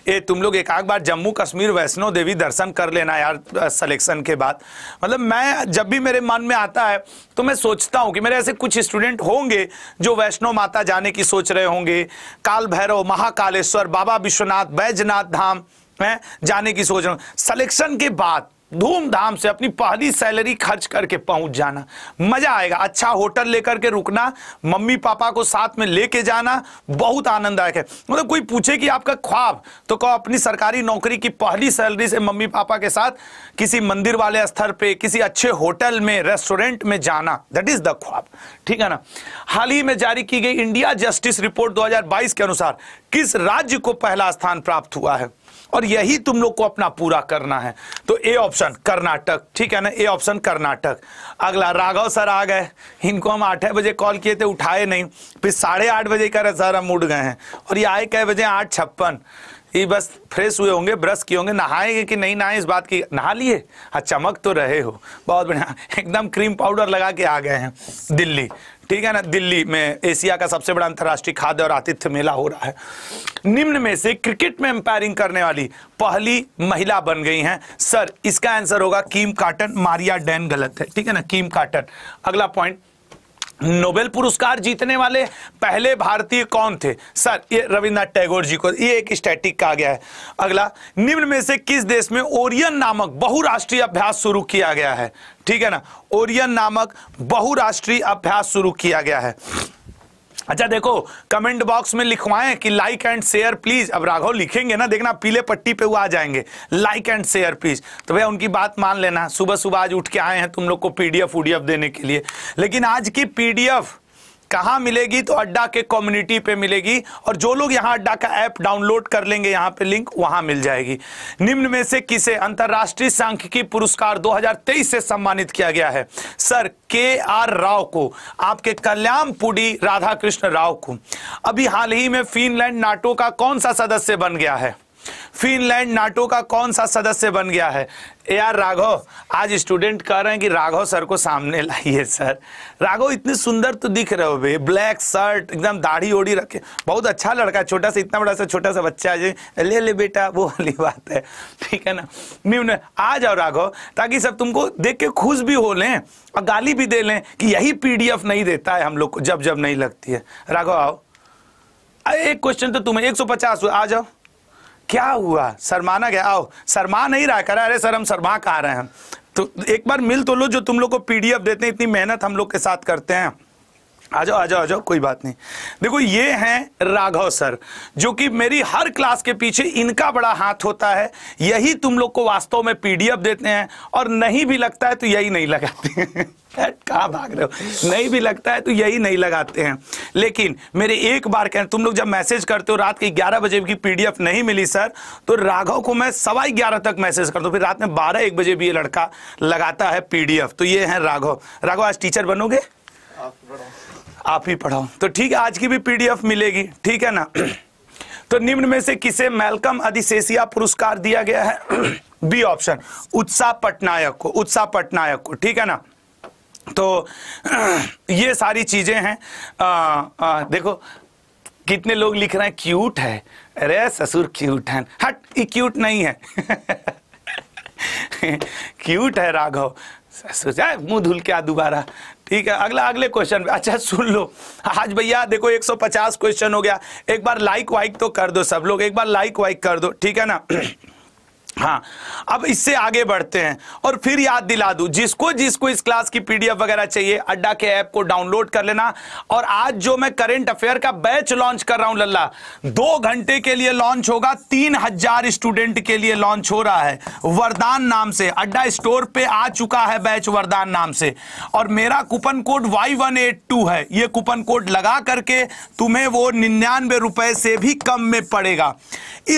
ये तुम लोग एक आध बार जम्मू कश्मीर वैष्णो देवी दर्शन कर लेना यार सिलेक्शन के बाद मतलब मैं जब भी मेरे मन में आता है तो मैं सोचता हूँ कि मेरे ऐसे कुछ स्टूडेंट होंगे जो वैष्णो माता जाने की सोच रहे होंगे काल भैरव महाकालेश्वर बाबा विश्वनाथ बैजनाथ धाम है जाने की सोच रहा हूँ सलेक्शन के बाद धूमधाम से अपनी पहली सैलरी खर्च करके पहुंच जाना मजा आएगा अच्छा होटल लेकर के रुकना मम्मी पापा को साथ में लेके जाना बहुत आनंददायक है मतलब कोई पूछे कि आपका ख्वाब तो कहो अपनी सरकारी नौकरी की पहली सैलरी से मम्मी पापा के साथ किसी मंदिर वाले स्तर पे किसी अच्छे होटल में रेस्टोरेंट में जाना दैट इज द ख्वाब ठीक है ना हाल ही में जारी की गई इंडिया जस्टिस रिपोर्ट दो के अनुसार किस राज्य को पहला स्थान प्राप्त हुआ है और यही तुम लोग को अपना पूरा करना है तो ए ऑप्शन कर्नाटक ठीक है ना ए ऑप्शन कर्नाटक अगला राघव सर आ गए इनको हम आठ बजे कॉल किए थे उठाए नहीं फिर साढ़े आठ बजे कह रहे सर हम उठ गए हैं और ये आए कै बजे आठ छप्पन ये बस फ्रेश हुए होंगे ब्रश किए होंगे नहाएंगे कि नहीं नहाए इस बात की नहा लिए हाँ चमक तो रहे हो बहुत बढ़िया <laughs> एकदम क्रीम पाउडर लगा के आ गए हैं दिल्ली ठीक है ना दिल्ली में एशिया का सबसे बड़ा अंतर्राष्ट्रीय खाद्य और आतिथ्य मेला हो रहा है निम्न में से क्रिकेट में एम्पायरिंग करने वाली पहली महिला बन गई हैं सर इसका आंसर होगा कीम काटन मारिया डैन गलत है ठीक है ना कीम काटन अगला पॉइंट नोबेल पुरस्कार जीतने वाले पहले भारतीय कौन थे सर ये रविन्द्रनाथ टैगोर जी को ये एक स्टैटिक कहा गया है अगला निम्न में से किस देश में ओरियन नामक बहुराष्ट्रीय अभ्यास शुरू किया गया है ठीक है ना ओरियन नामक बहुराष्ट्रीय अभ्यास शुरू किया गया है अच्छा देखो कमेंट बॉक्स में लिखवाएं कि लाइक एंड शेयर प्लीज अब राघव लिखेंगे ना देखना पीले पट्टी पे वो आ जाएंगे लाइक एंड शेयर प्लीज तो भैया उनकी बात मान लेना सुबह सुबह आज उठ के आए हैं तुम लोग को पीडीएफ डी देने के लिए लेकिन आज की पीडीएफ कहा मिलेगी तो अड्डा के कम्युनिटी पे मिलेगी और जो लोग यहाँ अड्डा का ऐप डाउनलोड कर लेंगे यहाँ पे लिंक वहां मिल जाएगी निम्न में से किसे अंतर्राष्ट्रीय सांख्यिकी पुरस्कार 2023 से सम्मानित किया गया है सर के आर राव को आपके कल्याणपुडी राधा कृष्ण राव को अभी हाल ही में फिनलैंड नाटो का कौन सा सदस्य बन गया है फिनलैंड नाटो का कौन सा सदस्य बन गया है यार राघव आज स्टूडेंट कह रहे हैं कि राघव सर को सामने लाइए सर राघव इतने सुंदर तो दिख रहे हो भाई ब्लैक शर्ट एकदम दाढ़ी ओढ़ी रखे बहुत अच्छा लड़का छोटा सा इतना बड़ा सा छोटा सा बच्चा है ले ले बेटा वो वाली बात है ठीक है ना निम्न आ जाओ राघव ताकि सब तुमको देख के खुश भी हो लें और गाली भी दे लें कि यही पीडीएफ नहीं देता है हम लोग को जब जब नहीं लगती है राघव आओ एक क्वेश्चन तो तुम्हें सौ पचास आ जाओ क्या हुआ शर्माना गया आओ शर्मा नहीं रहा करा अरे सर हम शर्मा कहा रहे हैं तो एक बार मिल तो लो जो तुम लोग को पीडीएफ देते हैं इतनी मेहनत हम लोग के साथ करते हैं आ जाओ आ जाओ आ जाओ कोई बात नहीं देखो ये हैं राघव सर जो कि मेरी हर क्लास के पीछे इनका बड़ा हाथ होता है यही तुम लोग को वास्तव में पीडीएफ देते हैं और नहीं भी लगता है तो यही नहीं लगाते हैं <laughs> कहा भाग रहे हो नहीं भी लगता है तो यही नहीं लगाते हैं लेकिन मेरे एक बार कह तुम लोग जब मैसेज करते हो रात के ग्यारह बजे की पीडीएफ नहीं मिली सर तो राघव को मैं सवा ग्यारह तक मैसेज करता हूँ फिर रात में बारह एक बजे भी ये लड़का लगाता है पीडीएफ तो ये है राघव राघव आज टीचर बनोगे आप ही पढ़ाओ तो ठीक है आज की भी पीडीएफ मिलेगी ठीक है ना <clears throat> तो निम्न में से किसे मेलकम अधिशेषिया पुरस्कार दिया गया है <clears throat> बी ऑप्शन उत्साह पटनायक को उत्साह पटनायक को ठीक है ना तो <clears throat> ये सारी चीजें हैं आ, आ, देखो कितने लोग लिख रहे हैं क्यूट है अरे ससुर क्यूट है हट ये क्यूट नहीं है <laughs> क्यूट है राघव ससुर मुंह धुल क्या दोबारा ठीक है अगला अगले क्वेश्चन पे अच्छा सुन लो आज भैया देखो 150 क्वेश्चन हो गया एक बार लाइक वाइक तो कर दो सब लोग एक बार लाइक वाइक कर दो ठीक है ना हाँ अब इससे आगे बढ़ते हैं और फिर याद दिला दूं जिसको जिसको इस क्लास की पीडीएफ वगैरह चाहिए अड्डा के ऐप को डाउनलोड कर लेना और आज जो मैं करंट अफेयर का बैच लॉन्च कर रहा हूं लल्ला दो घंटे के लिए लॉन्च होगा तीन हजार स्टूडेंट के लिए लॉन्च हो रहा है वरदान नाम से अड्डा स्टोर पे आ चुका है बैच वरदान नाम से और मेरा coupon code Y one eight two है ये कूपन कोड लगा करके तुम्हें वो निन्यानवे रुपए से भी कम में पड़ेगा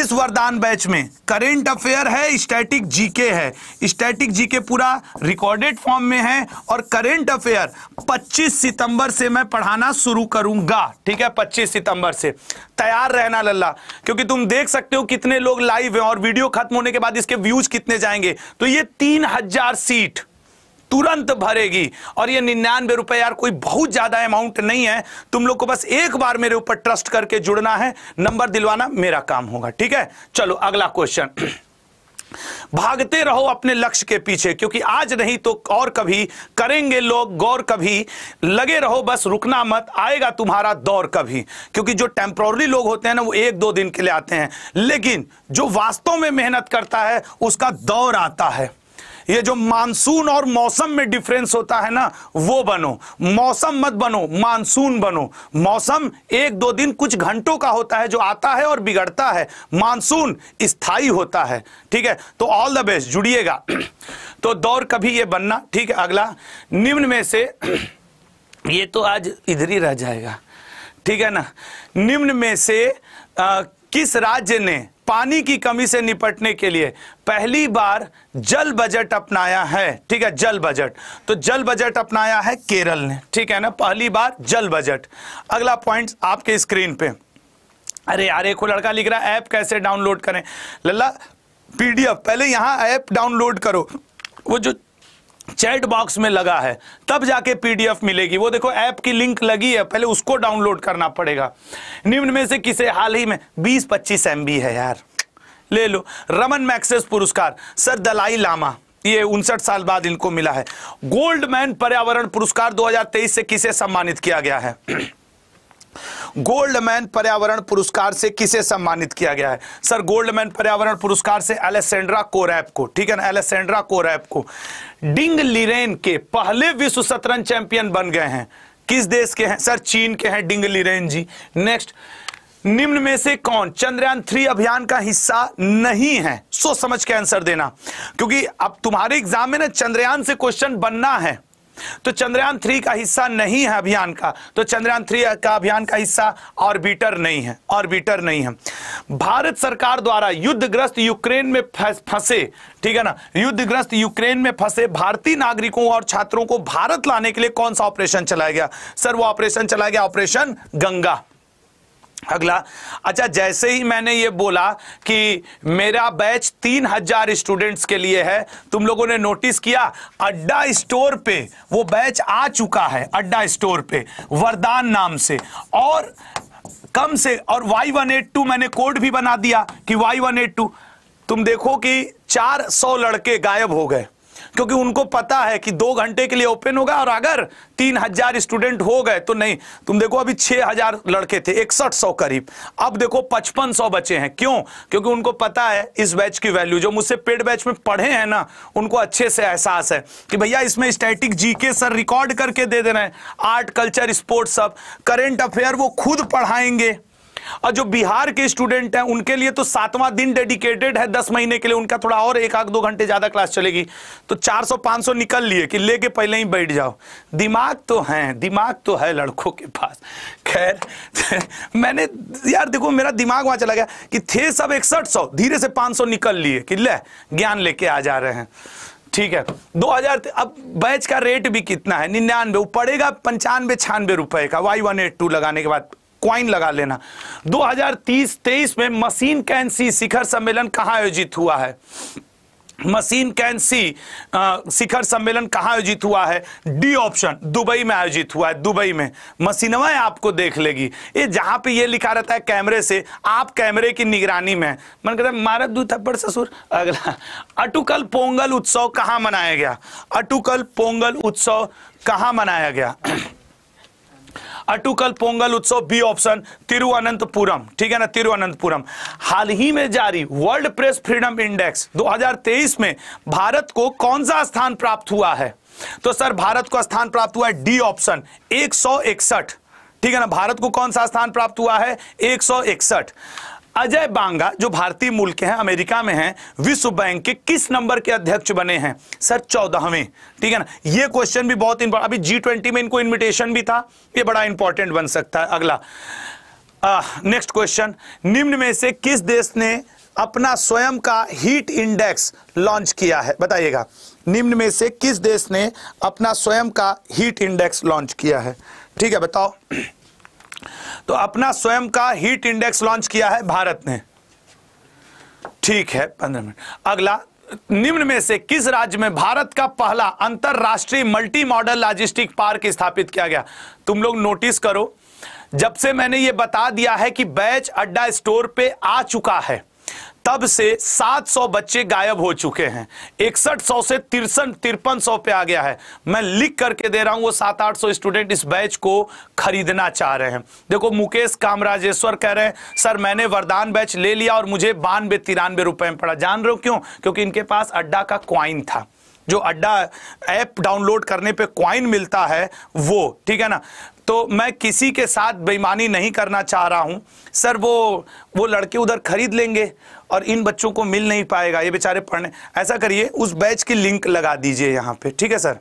इस वरदान बैच में करेंट अफेयर पेपर है स्टैटिक जीके है स्टैटिक जीके पूरा रिकॉर्डेड फॉर्म में है और करेंट अफेयर 25 सितंबर से मैं पढ़ाना शुरू करूंगा ठीक है 25 सितंबर से तैयार रहना लल्ला क्योंकि तुम देख सकते हो कितने लोग लाइव हैं और वीडियो खत्म होने के बाद इसके व्यूज कितने जाएंगे तो ये तीन सीट तुरंत भरेगी और ये निन्यानवे रुपए यार कोई बहुत ज्यादा अमाउंट नहीं है तुम लोग को बस एक बार मेरे ऊपर ट्रस्ट करके जुड़ना है नंबर दिलवाना मेरा काम होगा ठीक है चलो अगला क्वेश्चन <clears throat> भागते रहो अपने लक्ष्य के पीछे क्योंकि आज नहीं तो और कभी करेंगे लोग गौर कभी लगे रहो बस रुकना मत आएगा तुम्हारा दौर कभी क्योंकि जो टेम्प्रोरी लोग होते हैं ना वो एक दो दिन के लिए आते हैं लेकिन जो वास्तव में मेहनत करता है उसका दौर आता है ये जो मानसून और मौसम में डिफरेंस होता है ना वो बनो मौसम मत बनो मानसून बनो मौसम एक दो दिन कुछ घंटों का होता है जो आता है और बिगड़ता है मानसून स्थायी होता है ठीक है तो ऑल द बेस्ट जुड़िएगा <clears throat> तो दौर कभी ये बनना ठीक है अगला निम्न में से <clears throat> ये तो आज इधर ही रह जाएगा ठीक है ना निम्न में से आ, किस राज्य ने पानी की कमी से निपटने के लिए पहली बार जल बजट अपनाया है ठीक है जल बजट तो जल बजट अपनाया है केरल ने ठीक है ना पहली बार जल बजट अगला पॉइंट आपके स्क्रीन पे अरे यार एक लड़का लिख रहा है ऐप कैसे डाउनलोड करें लल्ला पीडीएफ पहले यहां ऐप डाउनलोड करो वो जो चैट बॉक्स में लगा है तब जाके पीडीएफ मिलेगी वो देखो ऐप की लिंक लगी है पहले उसको डाउनलोड करना पड़ेगा निम्न में से किसे हाल ही में 20 पच्चीस एम है यार ले लो रमन मैक्सेस पुरस्कार सर दलाई लामा ये उनसठ साल बाद इनको मिला है गोल्डमैन पर्यावरण पुरस्कार 2023 से किसे सम्मानित किया गया है गोल्डमैन पर्यावरण पुरस्कार से किसे सम्मानित किया गया है सर गोल्डमैन पर्यावरण पुरस्कार से एलेसेंड्रा कोरैप को ठीक है ना एलेसेंड्रा कोरैप को डिंग लिरेन के पहले विश्व शतरंज चैंपियन बन गए हैं किस देश के हैं सर चीन के हैं डिंग लिरेन जी नेक्स्ट निम्न में से कौन चंद्रयान थ्री अभियान का हिस्सा नहीं है सोच समझ के आंसर देना क्योंकि अब तुम्हारे एग्जाम में ना चंद्रयान से क्वेश्चन बनना है तो चंद्रयान थ्री का हिस्सा नहीं है अभियान का तो चंद्रयान थ्री का अभियान का हिस्सा ऑर्बिटर नहीं है ऑर्बिटर नहीं है भारत सरकार द्वारा युद्धग्रस्त यूक्रेन में फंसे ठीक है ना युद्धग्रस्त यूक्रेन में फंसे भारतीय नागरिकों और छात्रों को भारत लाने के लिए कौन सा ऑपरेशन चलाया गया सर वो ऑपरेशन चलाया गया ऑपरेशन गंगा अगला अच्छा जैसे ही मैंने ये बोला कि मेरा बैच तीन हजार स्टूडेंट्स के लिए है तुम लोगों ने नोटिस किया अड्डा स्टोर पे वो बैच आ चुका है अड्डा स्टोर पे वरदान नाम से और कम से और Y182 मैंने कोड भी बना दिया कि Y182 तुम देखो कि 400 लड़के गायब हो गए क्योंकि उनको पता है कि दो घंटे के लिए ओपन होगा और अगर तीन हजार स्टूडेंट हो गए तो नहीं तुम देखो अभी छह हजार लड़के थे इकसठ सौ करीब अब देखो पचपन सौ बचे हैं क्यों क्योंकि उनको पता है इस बैच की वैल्यू जो मुझसे पेड बैच में पढ़े हैं ना उनको अच्छे से एहसास है कि भैया इसमें स्टैटिक जीके सर रिकॉर्ड करके दे देना है आर्ट कल्चर स्पोर्ट्स सब करेंट अफेयर वो खुद पढ़ाएंगे और जो बिहार के स्टूडेंट हैं उनके लिए तो सातवां दिन डेडिकेटेड है दस महीने के लिए उनका थोड़ा और एक आध दो घंटे ज़्यादा क्लास चलेगी तो चार सौ पांच सौ निकल लिए कि लेके पहले ही बैठ जाओ दिमाग तो है दिमाग तो है लड़कों के पास खैर <laughs> मैंने यार देखो मेरा दिमाग वहां चला गया कि थे सब इकसठ सौ धीरे से सौ निकल लिए कि ले ज्ञान लेके आ जा रहे हैं ठीक है 2000 अब बैच का रेट भी कितना है निन्यानवे पड़ेगा पंचानवे छियानवे रुपए का वाई वन एट टू लगाने के बाद क्वाइन लगा लेना 2030-23 में मशीन कैन सी शिखर सम्मेलन कहाँ आयोजित हुआ है मशीन कैन सी शिखर सम्मेलन कहाँ आयोजित हुआ है डी ऑप्शन दुबई में आयोजित हुआ है दुबई में मशीनवाएं आपको देख लेगी ये जहां पे ये लिखा रहता है कैमरे से आप कैमरे की निगरानी में मन कहता है मारत दू थप्पड़ ससुर अगला अटुकल पोंगल उत्सव कहाँ मनाया गया अटुकल पोंगल उत्सव कहाँ मनाया गया <clears throat> अटुकल पोंगल उत्सव बी ऑप्शन तिरुअनंतपुरम ठीक है ना तिरुअनंतपुरम हाल ही में जारी वर्ल्ड प्रेस फ्रीडम इंडेक्स 2023 में भारत को कौन सा स्थान प्राप्त हुआ है तो सर भारत को स्थान प्राप्त हुआ है डी ऑप्शन एक ठीक है ना भारत को कौन सा स्थान प्राप्त हुआ है एक अजय बांगा जो भारतीय मूल के हैं अमेरिका में हैं विश्व बैंक के किस नंबर के अध्यक्ष बने हैं सर चौदहवें ठीक है ना ये क्वेश्चन भी बहुत इंपॉर्टेंट अभी जी ट्वेंटी में इनको इन्विटेशन भी था ये बड़ा इंपॉर्टेंट बन सकता है अगला नेक्स्ट क्वेश्चन निम्न में से किस देश ने अपना स्वयं का हीट इंडेक्स लॉन्च किया है बताइएगा निम्न में से किस देश ने अपना स्वयं का हीट इंडेक्स लॉन्च किया है ठीक है बताओ तो अपना स्वयं का हीट इंडेक्स लॉन्च किया है भारत ने ठीक है पंद्रह मिनट अगला निम्न में से किस राज्य में भारत का पहला अंतरराष्ट्रीय मल्टी मॉडल लॉजिस्टिक पार्क स्थापित किया गया तुम लोग नोटिस करो जब से मैंने यह बता दिया है कि बैच अड्डा स्टोर पे आ चुका है तब से 700 बच्चे गायब हो चुके हैं इकसठ सौ से तिरसठ तिरपन सौ पे आ गया है मैं लिख करके दे रहा हूं वो सात आठ सौ स्टूडेंट इस बैच को खरीदना चाह रहे हैं देखो मुकेश कामराजेश्वर कह रहे हैं सर मैंने वरदान बैच ले लिया और मुझे बानवे तिरानवे रुपए में पड़ा जान रहे हो क्यों क्योंकि इनके पास अड्डा का क्वाइन था जो अड्डा ऐप डाउनलोड करने पे क्वाइन मिलता है वो ठीक है ना तो मैं किसी के साथ बेईमानी नहीं करना चाह रहा हूं सर वो वो लड़के उधर खरीद लेंगे और इन बच्चों को मिल नहीं पाएगा ये बेचारे पढ़ने ऐसा करिए उस बैच की लिंक लगा दीजिए यहाँ पे ठीक है सर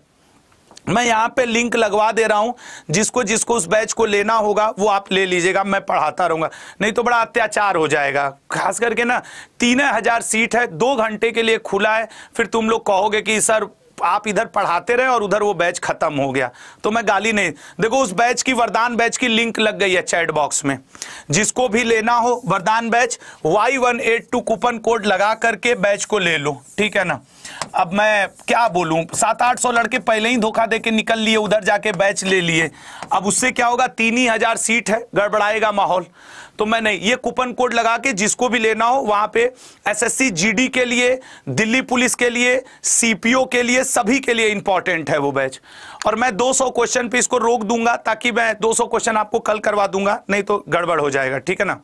मैं यहाँ पे लिंक लगवा दे रहा हूँ जिसको जिसको उस बैच को लेना होगा वो आप ले लीजिएगा मैं पढ़ाता रहूँगा नहीं तो बड़ा अत्याचार हो जाएगा खास करके ना तीन हजार सीट है दो घंटे के लिए खुला है फिर तुम लोग कहोगे कि सर आप इधर पढ़ाते रहे और उधर वो बैच खत्म हो गया तो मैं गाली नहीं देखो उस बैच की वरदान बैच की लिंक लग गई है चैट बॉक्स में जिसको भी लेना हो Vardan batch Y one eight two coupon code लगा करके बैच को ले लो ठीक है ना अब मैं क्या बोलूं सात आठ सौ लड़के पहले ही धोखा देके निकल लिए उधर जाके बैच ले लिए अब उससे क्या होगा तीन ही हजार सीट है गड़बड़ाएगा माहौल तो मैं नहीं ये कूपन कोड लगा के जिसको भी लेना हो वहां पे एसएससी जीडी के लिए दिल्ली पुलिस के लिए सीपीओ के लिए सभी के लिए इंपॉर्टेंट है वो बैच और मैं 200 क्वेश्चन पे इसको रोक दूंगा ताकि मैं 200 क्वेश्चन आपको कल करवा दूंगा नहीं तो गड़बड़ हो जाएगा ठीक है ना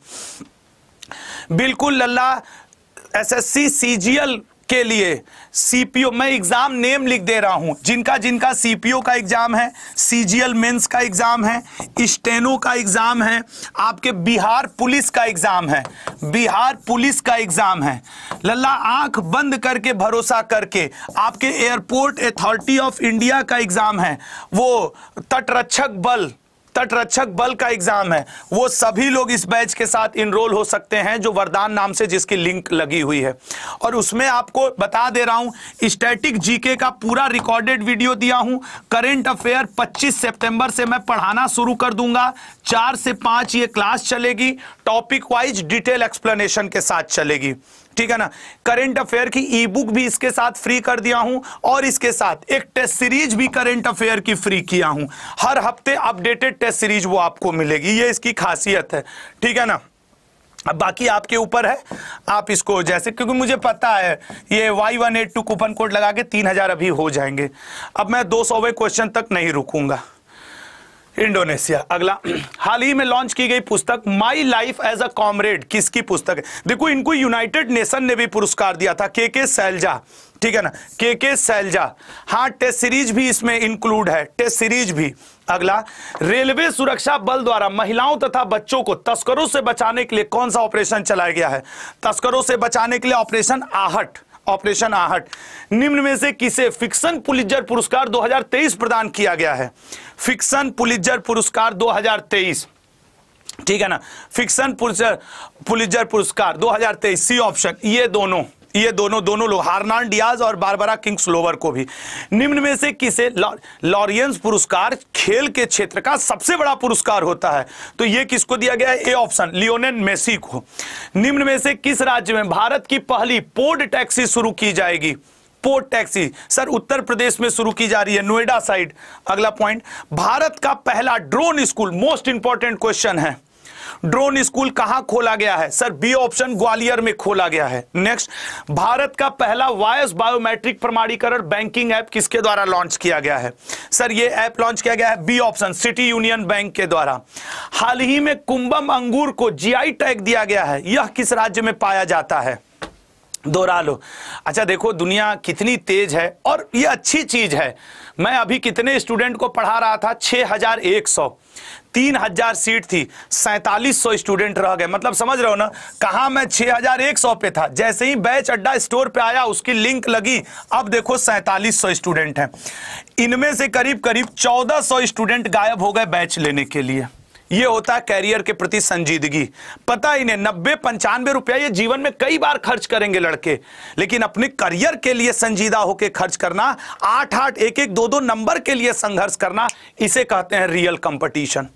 बिल्कुल लल्ला एसएससी सीजीएल के लिए सीपीओ मैं एग्जाम नेम लिख दे रहा हूं जिनका जिनका सीपीओ का एग्जाम है सीजीएल मेंस का एग्जाम है स्टेनो का एग्जाम है आपके बिहार पुलिस का एग्जाम है बिहार पुलिस का एग्जाम है लल्ला आंख बंद करके भरोसा करके आपके एयरपोर्ट अथॉरिटी ऑफ इंडिया का एग्जाम है वो तटरक्षक बल तटरक्षक बल का एग्जाम है वो सभी लोग इस बैच के साथ इनरोल हो सकते हैं जो वरदान नाम से जिसकी लिंक लगी हुई है और उसमें आपको बता दे रहा हूं स्टैटिक जीके का पूरा रिकॉर्डेड वीडियो दिया हूं करेंट अफेयर 25 सितंबर से मैं पढ़ाना शुरू कर दूंगा चार से पांच ये क्लास चलेगी टॉपिक वाइज डिटेल एक्सप्लेनेशन के साथ चलेगी ठीक है ना करेंट अफेयर की ई बुक भी इसके साथ फ्री कर दिया हूं और इसके साथ एक टेस्ट सीरीज भी करेंट अफेयर की फ्री किया हूं हर हफ्ते अपडेटेड टेस्ट सीरीज वो आपको मिलेगी ये इसकी खासियत है ठीक है ना अब बाकी आपके ऊपर है आप इसको जैसे क्योंकि मुझे पता है ये Y one eight two coupon code लगा के तीन हजार अभी हो जाएंगे अब मैं दो सौवें क्वेश्चन तक नहीं रुकूंगा इंडोनेशिया अगला <clears throat> हाल ही में लॉन्च की गई पुस्तक my life as a comrade किसकी पुस्तक है देखो इनको यूनाइटेड नेशन ने भी पुरस्कार दिया था के के सैलजा ठीक है ना के के सैलजा हाँ टेस्ट सीरीज भी इसमें इंक्लूड है टेस्ट सीरीज भी अगला रेलवे सुरक्षा बल द्वारा महिलाओं तथा बच्चों को तस्करों से बचाने के लिए कौन सा ऑपरेशन चलाया गया है तस्करों से बचाने के लिए ऑपरेशन आहट ऑपरेशन आहट निम्न में से किसे फिक्शन पुलिजर पुरस्कार 2023 प्रदान किया गया है फिक्सन पुलिजर पुरस्कार 2023 ठीक है ना फिक्सन पुलिजर पुरस्कार 2023 सी ऑप्शन ये दोनों ये दोनों दोनों लोग हार्नान डियाज और बारबरा किंग्सलोवर को भी निम्न में से किसे लॉरियंस पुरस्कार खेल के क्षेत्र का सबसे बड़ा पुरस्कार होता है तो ये किसको दिया गया है ए ऑप्शन लियोनेन मेसी को निम्न में से किस राज्य में भारत की पहली पोर्ट टैक्सी शुरू की जाएगी port taxi sir Uttar Pradesh में शुरू की जा रही है नोएडा साइड अगला पॉइंट भारत का पहला drone school most important question है ड्रोन स्कूल कहां खोला गया है सर बी ऑप्शन ग्वालियर में खोला गया है नेक्स्ट भारत का पहला वायस बायोमेट्रिक प्रमाणीकरण बैंकिंग ऐप किसके द्वारा लॉन्च किया गया है सर यह ऐप लॉन्च किया गया है B option city union bank के द्वारा हाल ही में कुंभम अंगूर को जीआई टैग दिया गया है यह किस राज्य में पाया जाता है दोहरा लो अच्छा देखो दुनिया कितनी तेज है और ये अच्छी चीज़ है मैं अभी कितने स्टूडेंट को पढ़ा रहा था छः हजार एक सौ तीन हजार सीट थी सैंतालीस सौ स्टूडेंट रह गए मतलब समझ रहे हो ना कहा मैं छः हजार एक सौ पे था जैसे ही बैच अड्डा स्टोर पे आया उसकी लिंक लगी अब देखो सैंतालीस सौ स्टूडेंट हैं इनमें से करीब करीब चौदह सौ स्टूडेंट गायब हो गए बैच लेने के लिए ये होता है कैरियर के प्रति संजीदगी पता ही नहीं नब्बे पंचानवे रुपया ये जीवन में कई बार खर्च करेंगे लड़के लेकिन अपने करियर के लिए संजीदा होकर खर्च करना आठ आठ एक एक दो दो नंबर के लिए संघर्ष करना इसे कहते हैं रियल कंपटीशन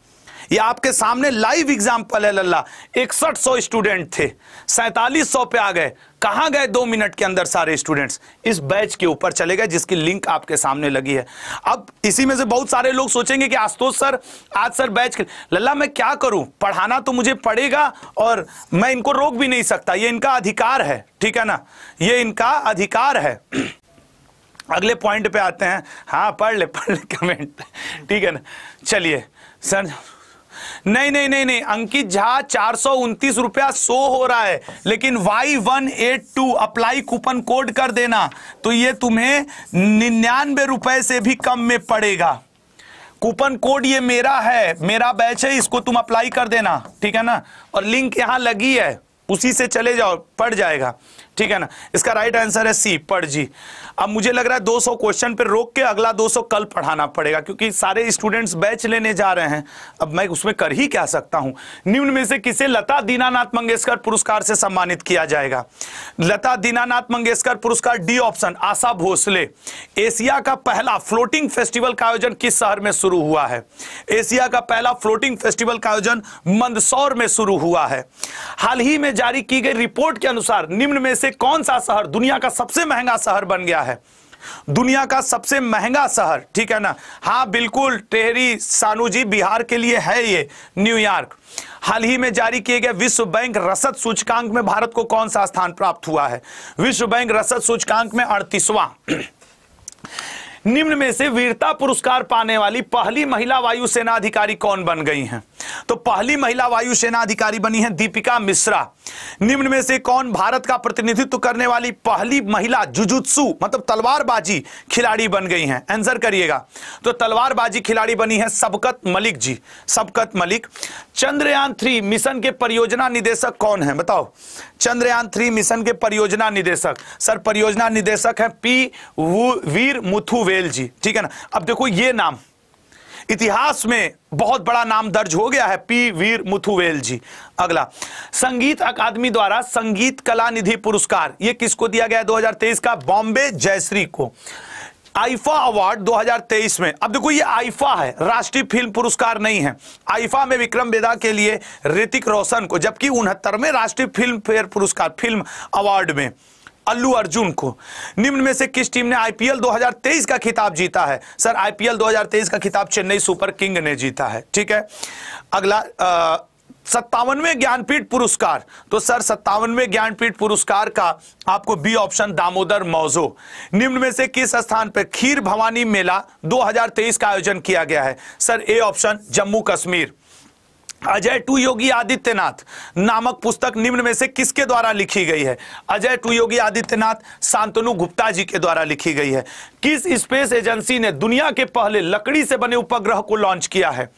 ये आपके सामने लाइव एग्जाम्पल है लल्ला इकसठ सौ स्टूडेंट थे सैतालीस सौ पे आ गए कहां गए दो मिनट के अंदर सारे स्टूडेंट्स इस बैच के ऊपर चले गए जिसकी लिंक आपके सामने लगी है अब इसी में से बहुत सारे लोग सोचेंगे कि आशुतोष सर आज सर बैच के लल्ला मैं क्या करूं पढ़ाना तो मुझे पड़ेगा और मैं इनको रोक भी नहीं सकता ये इनका अधिकार है ठीक है ना ये इनका अधिकार है अगले पॉइंट पे आते हैं हाँ पढ़ ले पढ़ ले कमेंट ठीक है ना चलिए सर नहीं नहीं नहीं नहीं अंकित झा चार सौ उनतीस रुपया सो हो रहा है लेकिन Y one eight two apply coupon code कर देना तो ये तुम्हें निन्यानवे रुपए से भी कम में पड़ेगा कूपन कोड ये मेरा है मेरा बैच है इसको तुम अप्लाई कर देना ठीक है ना और लिंक यहां लगी है उसी से चले जाओ पड़ जाएगा ठीक है ना इसका राइट आंसर है सी पढ़ जी अब मुझे लग रहा है 200 क्वेश्चन पर रोक के अगला 200 कल पढ़ाना पड़ेगा क्योंकि सारे स्टूडेंट्स बैच लेने जा रहे हैं अब मैं उसमें कर ही क्या सकता हूं निम्न में से किसे लता दीनानाथ मंगेशकर पुरस्कार से सम्मानित किया जाएगा लता दीनानाथ मंगेशकर पुरस्कार D option Asha Bhosle Asia का पहला फ्लोटिंग फेस्टिवल का आयोजन किस शहर में शुरू हुआ है एशिया का पहला फ्लोटिंग फेस्टिवल का आयोजन मंदसौर में शुरू हुआ है हाल ही में जारी की गई रिपोर्ट के अनुसार निम्न में से से कौन सा शहर दुनिया का सबसे महंगा शहर बन गया है दुनिया का सबसे महंगा शहर ठीक है ना हाँ बिल्कुल टेहरी सानू जी बिहार के लिए है ये न्यूयॉर्क हाल ही में जारी किए गए विश्व बैंक रसद सूचकांक में भारत को कौन सा स्थान प्राप्त हुआ है विश्व बैंक रसद सूचकांक में अड़तीसवां निम्न में से वीरता पुरस्कार पाने वाली पहली महिला वायुसेना अधिकारी कौन बन गई हैं तो पहली महिला वायुसेना अधिकारी बनी है दीपिका मिश्रा निम्न में से कौन भारत का प्रतिनिधित्व करने वाली पहली महिला जुजुत्सु मतलब तलवारबाजी खिलाड़ी बन गई हैं आंसर करिएगा तो तलवारबाजी खिलाड़ी बनी है सबकत मलिक जी सबकत मलिक चंद्रयान थ्री मिशन के परियोजना निदेशक कौन है बताओ चंद्रयान थ्री मिशन के परियोजना निदेशक सर परियोजना निदेशक है पी वीर मुथुवेल जी ठीक है ना अब देखो ये नाम इतिहास में बहुत बड़ा नाम दर्ज हो गया है पी वीर मुथुवेल जी अगला संगीत अकादमी द्वारा संगीत कला निधि पुरस्कार ये किसको दिया गया है 2023 का बॉम्बे जयश्री को आईफा अवार्ड 2023 में अब देखो ये आईफा है राष्ट्रीय फिल्म पुरस्कार नहीं है आईफा में विक्रम बेदा के लिए ऋतिक रोशन को जबकि उनहत्तर में राष्ट्रीय फिल्म फेयर पुरस्कार फिल्म अवार्ड में अल्लू अर्जुन को निम्न में से किस टीम ने आईपीएल 2023 का खिताब जीता है सर आईपीएल 2023 का खिताब चेन्नई सुपर किंग ने जीता है ठीक है अगला सत्तावनवे ज्ञानपीठ पुरस्कार तो सर सत्तावनवे ज्ञानपीठ पुरस्कार का आपको बी ऑप्शन दामोदर मौजो निम्न में से किस स्थान पर खीर भवानी मेला 2023 का आयोजन किया गया है sir A option Jammu Kashmir Ajay to Yogi Adityanath नामक पुस्तक निम्न में से किसके द्वारा लिखी गई है अजय टू योगी आदित्यनाथ शांतनु गुप्ता जी के द्वारा लिखी गई है किस स्पेस एजेंसी ने दुनिया के पहले लकड़ी से बने उपग्रह को लॉन्च किया है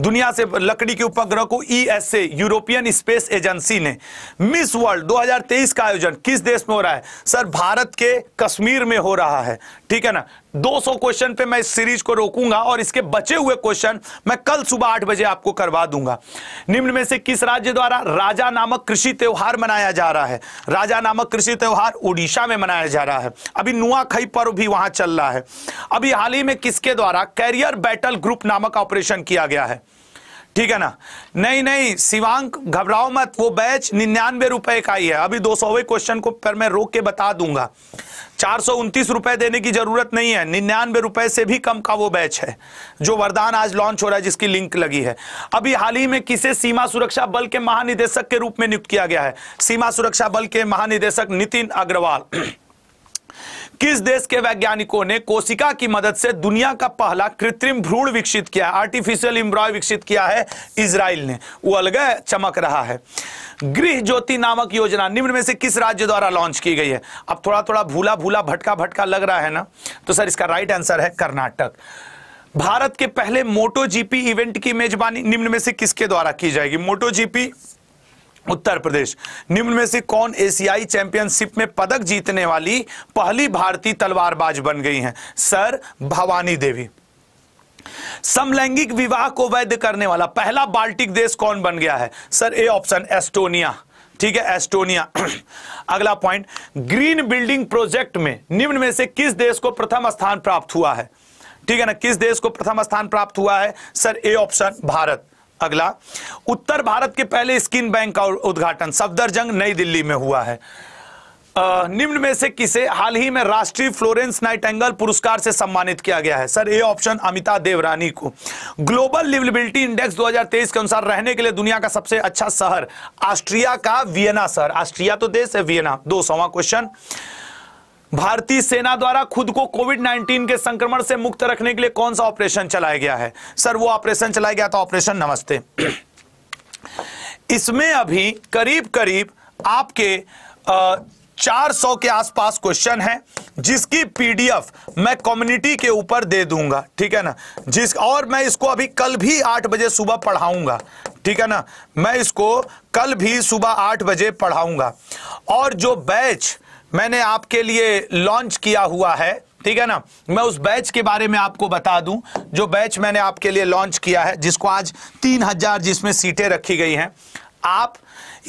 दुनिया से लकड़ी के उपग्रह को ईएसए यूरोपियन स्पेस एजेंसी ने मिस वर्ल्ड 2023 का आयोजन किस देश में हो रहा है सर भारत के कश्मीर में हो रहा है ठीक है ना 200 क्वेश्चन पे मैं इस सीरीज को रोकूंगा और इसके बचे हुए क्वेश्चन मैं कल सुबह आठ बजे आपको करवा दूंगा निम्न में से किस राज्य द्वारा राजा नामक कृषि त्यौहार मनाया जा रहा है राजा नामक कृषि त्यौहार उड़ीसा में मनाया जा रहा है अभी नुआखई पर्व भी वहां चल रहा है अभी हाल ही में किसके द्वारा कैरियर बैटल ग्रुप नामक ऑपरेशन किया गया है ठीक है ना नहीं नहीं शिवांक घबराओ मत वो बैच निन्यानवे रुपए का ही है अभी दो सौ क्वेश्चन को पर मैं रोक के बता दूंगा चार सौ उनतीस रुपए देने की जरूरत नहीं है निन्यानवे रुपए से भी कम का वो बैच है जो वरदान आज लॉन्च हो रहा है जिसकी लिंक लगी है अभी हाल ही में किसे सीमा सुरक्षा बल के महानिदेशक के रूप में नियुक्त किया गया है सीमा सुरक्षा बल के महानिदेशक नितिन अग्रवाल किस देश के वैज्ञानिकों ने कोशिका की मदद से दुनिया का पहला कृत्रिम भ्रूण विकसित किया आर्टिफिशियल इम्ब्रॉय विकसित किया है इसराइल ने वो अलग चमक रहा है गृह ज्योति नामक योजना निम्न में से किस राज्य द्वारा लॉन्च की गई है अब थोड़ा थोड़ा भूला भूला भटका भटका लग रहा है ना तो सर इसका राइट आंसर है कर्नाटक भारत के पहले मोटो जीपी इवेंट की मेजबानी निम्न में से किसके द्वारा की जाएगी मोटो जीपी उत्तर प्रदेश निम्न में से कौन एशियाई चैंपियनशिप में पदक जीतने वाली पहली भारतीय तलवारबाज बन गई हैं सर भवानी देवी समलैंगिक विवाह को वैध करने वाला पहला बाल्टिक देश कौन बन गया है सर ए ऑप्शन एस्टोनिया ठीक है एस्टोनिया <clears throat> अगला पॉइंट ग्रीन बिल्डिंग प्रोजेक्ट में निम्न में से किस देश को प्रथम स्थान प्राप्त हुआ है ठीक है ना किस देश को प्रथम स्थान प्राप्त हुआ है सर ए ऑप्शन भारत अगला उत्तर भारत के पहले स्किन बैंक का उद्घाटन सफदरजंग नई दिल्ली में हुआ है निम्न में से किसे हाल ही में राष्ट्रीय फ्लोरेंस नाइटेंगल पुरस्कार से सम्मानित किया गया है सर ए ऑप्शन अमिता देवरानी को ग्लोबल लिवलिबिलिटी इंडेक्स 2023 के अनुसार रहने के लिए दुनिया का सबसे अच्छा शहर ऑस्ट्रिया का वियना शहर ऑस्ट्रिया तो देश है वियना दो सवा क्वेश्चन भारतीय सेना द्वारा खुद को कोविड 19 के संक्रमण से मुक्त रखने के लिए कौन सा ऑपरेशन चलाया गया है सर वो ऑपरेशन चलाया गया था ऑपरेशन नमस्ते इसमें अभी करीब करीब आपके आ, 400 के आसपास क्वेश्चन है जिसकी पीडीएफ मैं कम्युनिटी के ऊपर दे दूंगा ठीक है ना जिस और मैं इसको अभी कल भी आठ बजे सुबह पढ़ाऊंगा ठीक है ना मैं इसको कल भी सुबह आठ बजे पढ़ाऊंगा और जो बैच मैंने आपके लिए लॉन्च किया हुआ है ठीक है ना मैं उस बैच के बारे में आपको बता दूं जो बैच मैंने आपके लिए लॉन्च किया है जिसको आज तीन हजार जिसमें सीटें रखी गई हैं आप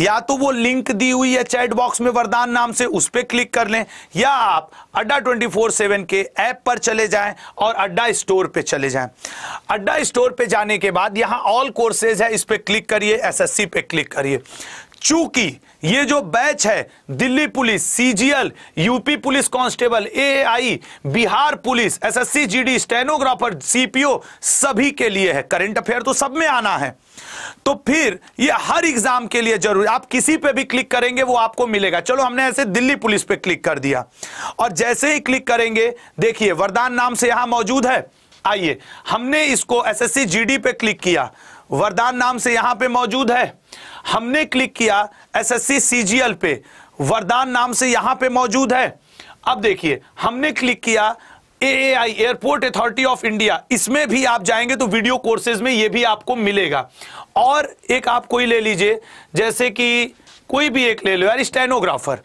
या तो वो लिंक दी हुई है चैट बॉक्स में वरदान नाम से उस पर क्लिक कर लें या आप अड्डा ट्वेंटी फोर सेवन के ऐप पर चले जाएं और अड्डा स्टोर पे चले जाएं अड्डा स्टोर पे जाने के बाद यहां ऑल कोर्सेज है इस पर क्लिक करिए सी पे क्लिक करिए चूंकि ये जो बैच है Delhi police CGL UP police constable AI Bihar police SSC GD stenographer CPO सभी के लिए है करंट अफेयर तो सब में आना है तो फिर ये हर एग्जाम के लिए जरूरी आप किसी पे भी क्लिक करेंगे वो आपको मिलेगा चलो हमने ऐसे दिल्ली पुलिस पे क्लिक कर दिया और जैसे ही क्लिक करेंगे देखिए वरदान नाम से यहां मौजूद है आइए हमने इसको एसएससी जीडी पे क्लिक किया वरदान नाम से यहां पे मौजूद है हमने क्लिक किया एसएससी सीजीएल पे वरदान नाम से यहां पे मौजूद है अब देखिए हमने क्लिक किया AAI airport authority of India इसमें भी आप जाएंगे तो वीडियो कोर्सेज में ये भी आपको मिलेगा और एक आप कोई ले लीजिए जैसे कि कोई भी एक ले लो यार स्टेनोग्राफर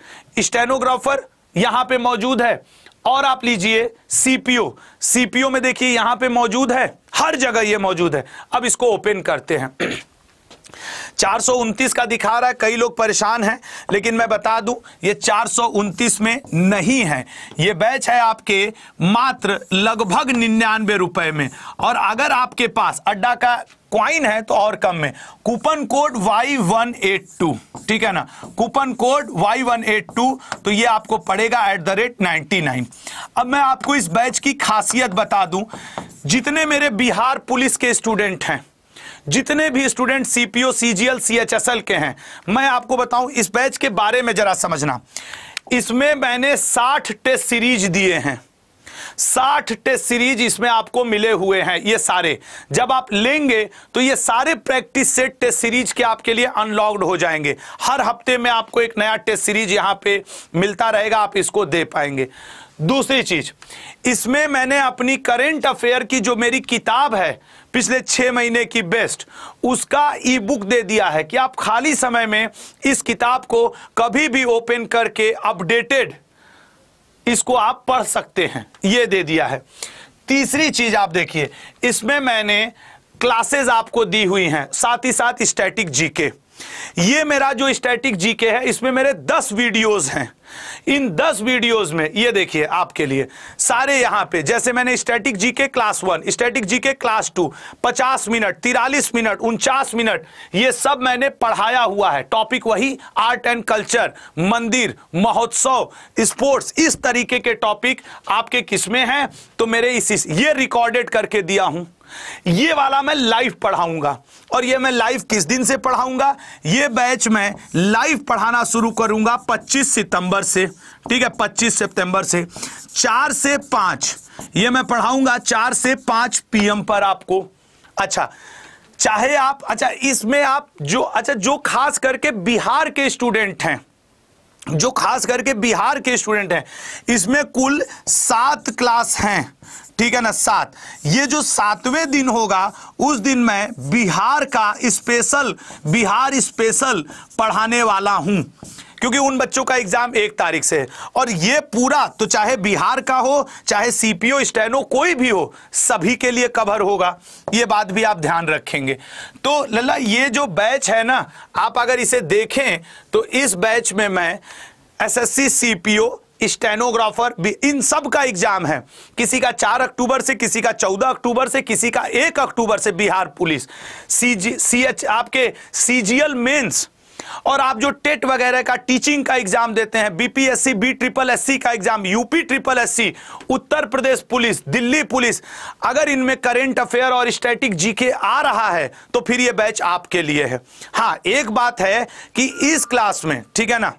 स्टेनोग्राफर यहां पे मौजूद है और आप लीजिए सीपीओ सीपीओ में देखिए यहां पे मौजूद है हर जगह ये मौजूद है अब इसको ओपन करते हैं चार का दिखा रहा है कई लोग परेशान हैं लेकिन मैं बता दूं ये चार में नहीं है ये बैच है आपके मात्र लगभग निन्यानवे रुपए में और अगर आपके पास अड्डा का क्वाइन है तो और कम में कूपन कोड Y182 ठीक है ना कूपन कोड Y182 तो ये आपको पड़ेगा एट द रेट नाइन्टी अब मैं आपको इस बैच की खासियत बता दूं जितने मेरे बिहार पुलिस के स्टूडेंट हैं जितने भी स्टूडेंट सीपीओ सीजीएल सीएचएसएल के हैं मैं आपको बताऊं इस बैच के बारे में जरा समझना इसमें मैंने 60 टेस्ट सीरीज दिए हैं 60 टेस्ट सीरीज इसमें आपको मिले हुए हैं ये सारे जब आप लेंगे तो ये सारे प्रैक्टिस सेट टेस्ट सीरीज के आपके लिए अनलॉक्ड हो जाएंगे हर हफ्ते में आपको एक नया टेस्ट सीरीज यहाँ पे मिलता रहेगा आप इसको दे पाएंगे दूसरी चीज इसमें मैंने अपनी करेंट अफेयर की जो मेरी किताब है पिछले छह महीने की बेस्ट उसका ई बुक दे दिया है कि आप खाली समय में इस किताब को कभी भी ओपन करके अपडेटेड इसको आप पढ़ सकते हैं ये दे दिया है तीसरी चीज़ आप देखिए इसमें मैंने क्लासेस आपको दी हुई हैं साथ ही साथ स्टैटिक जीके ये मेरा जो स्टैटिक जीके है इसमें मेरे दस वीडियोज़ हैं इन दस वीडियोस में ये देखिए आपके लिए सारे यहां पे जैसे मैंने static G K class one static G K class two पचास मिनट तिरालीस मिनट उनचास मिनट ये सब मैंने पढ़ाया हुआ है टॉपिक वही आर्ट एंड कल्चर मंदिर महोत्सव स्पोर्ट्स इस तरीके के टॉपिक आपके किसमें हैं तो मेरे इस, इस ये रिकॉर्डेड करके दिया हूं ये वाला मैं लाइव पढ़ाऊंगा और ये मैं लाइव किस दिन से पढ़ाऊंगा ये बैच मैं लाइव पढ़ाना शुरू करूंगा 25 सितंबर से ठीक है 25 सितंबर से चार से पांच ये मैं पढ़ाऊंगा चार से पांच पीएम पर आपको अच्छा चाहे आप अच्छा इसमें आप जो अच्छा जो खास करके बिहार के स्टूडेंट हैं जो खास करके बिहार के स्टूडेंट हैं इसमें कुल सात क्लास हैं ठीक है ना सात ये जो सातवें दिन होगा उस दिन मैं बिहार का स्पेशल बिहार स्पेशल पढ़ाने वाला हूं क्योंकि उन बच्चों का एग्जाम एक तारीख से है और ये पूरा तो चाहे बिहार का हो चाहे सीपीओ स्टेनो कोई भी हो सभी के लिए कवर होगा ये बात भी आप ध्यान रखेंगे तो लल्ला ये जो बैच है ना आप अगर इसे देखें तो इस बैच में मैं एस एस सीपीओ स्टेनोग्राफर भी इन सब का एग्जाम है किसी का चार अक्टूबर से किसी का चौदह अक्टूबर से किसी का एक अक्टूबर से Bihar police C CH H आपके सीजीएल मेंस और आप जो टेट वगैरह का टीचिंग का एग्जाम देते हैं बीपीएससी बी ट्रिपल एस का exam UP triple S Uttar Pradesh police Delhi police अगर इनमें करेंट अफेयर और स्टैटिक जीके आ रहा है तो फिर ये बैच आपके लिए है हाँ एक बात है कि इस क्लास में ठीक है ना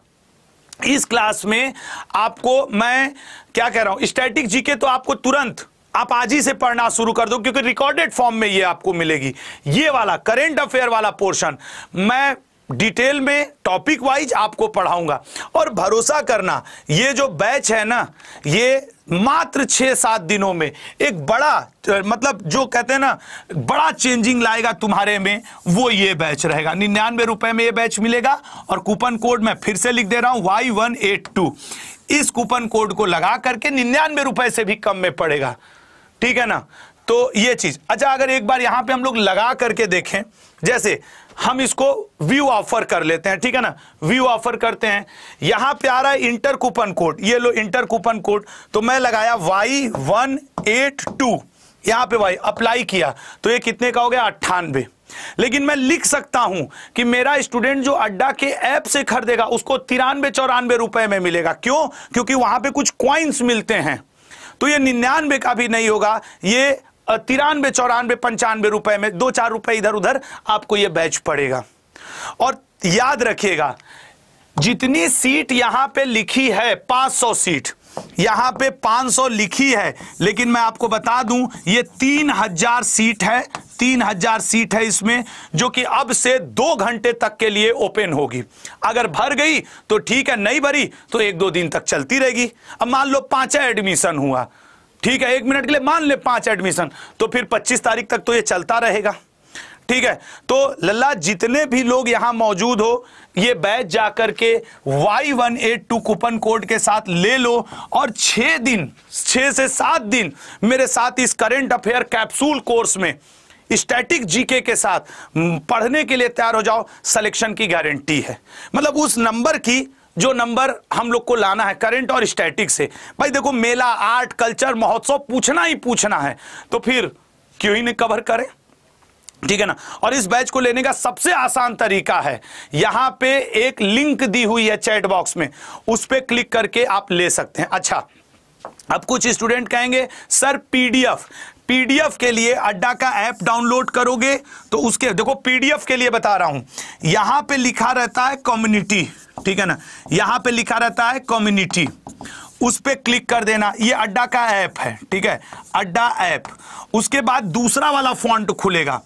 इस क्लास में आपको मैं क्या कह रहा हूं स्टैटिक जीके तो आपको तुरंत आप आज ही से पढ़ना शुरू कर दो क्योंकि रिकॉर्डेड फॉर्म में ये आपको मिलेगी ये वाला करेंट अफेयर वाला पोर्शन मैं डिटेल में टॉपिक वाइज आपको पढ़ाऊंगा और भरोसा करना ये जो बैच है ना ये मात्र छः सात दिनों में एक बड़ा मतलब जो कहते हैं ना बड़ा चेंजिंग लाएगा तुम्हारे में वो ये बैच रहेगा निन्यानवे रुपए में ये बैच मिलेगा और कूपन कोड मैं फिर से लिख दे रहा हूँ वाई वन एट टू इस कूपन कोड को लगा करके निन्यानवे रुपए से भी कम में पड़ेगा ठीक है ना तो ये चीज़ अच्छा अगर एक बार यहाँ पर हम लोग लगा करके देखें जैसे हम इसको व्यू ऑफर कर लेते हैं ठीक है ना व्यू ऑफर करते हैं यहां पे आ रहा है इंटर कूपन कोड ये लो इंटर कूपन कोड तो मैं लगाया वाई वन एट टू यहां पर वाई अप्लाई किया तो ये कितने का हो गया अट्ठानवे लेकिन मैं लिख सकता हूं कि मेरा स्टूडेंट जो अड्डा के ऐप से खरीदेगा उसको तिरानवे चौरानवे रुपए में मिलेगा क्यों क्योंकि वहां पे कुछ क्वाइंस मिलते हैं तो ये निन्यानवे का भी नहीं होगा ये तिरानवे चौरानवे पंचानवे रुपए में दो चार रुपए इधर उधर आपको यह बैच पड़ेगा और याद रखिएगा जितनी सीट यहां पे लिखी है 500 सीट यहां पे 500 लिखी है लेकिन मैं आपको बता दूं ये 3000 सीट है 3000 सीट है इसमें जो कि अब से दो घंटे तक के लिए ओपन होगी अगर भर गई तो ठीक है नहीं भरी तो एक दो दिन तक चलती रहेगी अब मान लो पांचा एडमिशन हुआ ठीक है एक मिनट के लिए मान ले पांच एडमिशन तो फिर पच्चीस तारीख तक तो ये चलता रहेगा ठीक है तो लल्ला जितने भी लोग यहां मौजूद हो ये बैच जाकर के Y one eight two coupon code के साथ ले लो और छह दिन छह से सात दिन मेरे साथ इस करेंट अफेयर कैप्सूल कोर्स में स्टैटिक जीके के साथ पढ़ने के लिए तैयार हो जाओ सिलेक्शन की गारंटी है मतलब उस नंबर की जो नंबर हम लोग को लाना है करंट और स्टैटिक से भाई देखो मेला आर्ट कल्चर महोत्सव पूछना ही पूछना है तो फिर क्यों ही नहीं कवर करें ठीक है ना और इस बैच को लेने का सबसे आसान तरीका है यहां पे एक लिंक दी हुई है चैट बॉक्स में उस पर क्लिक करके आप ले सकते हैं अच्छा अब कुछ स्टूडेंट कहेंगे सर पीडीएफ पीडीएफ के लिए अड्डा का ऐप डाउनलोड करोगे तो उसके देखो पीडीएफ के लिए बता रहा हूं यहां पे लिखा रहता है कम्युनिटी ठीक है ना यहां पे लिखा रहता है कम्युनिटी उस पर क्लिक कर देना ये अड्डा का ऐप है ठीक है अड्डा ऐप उसके बाद दूसरा वाला फॉन्ट खुलेगा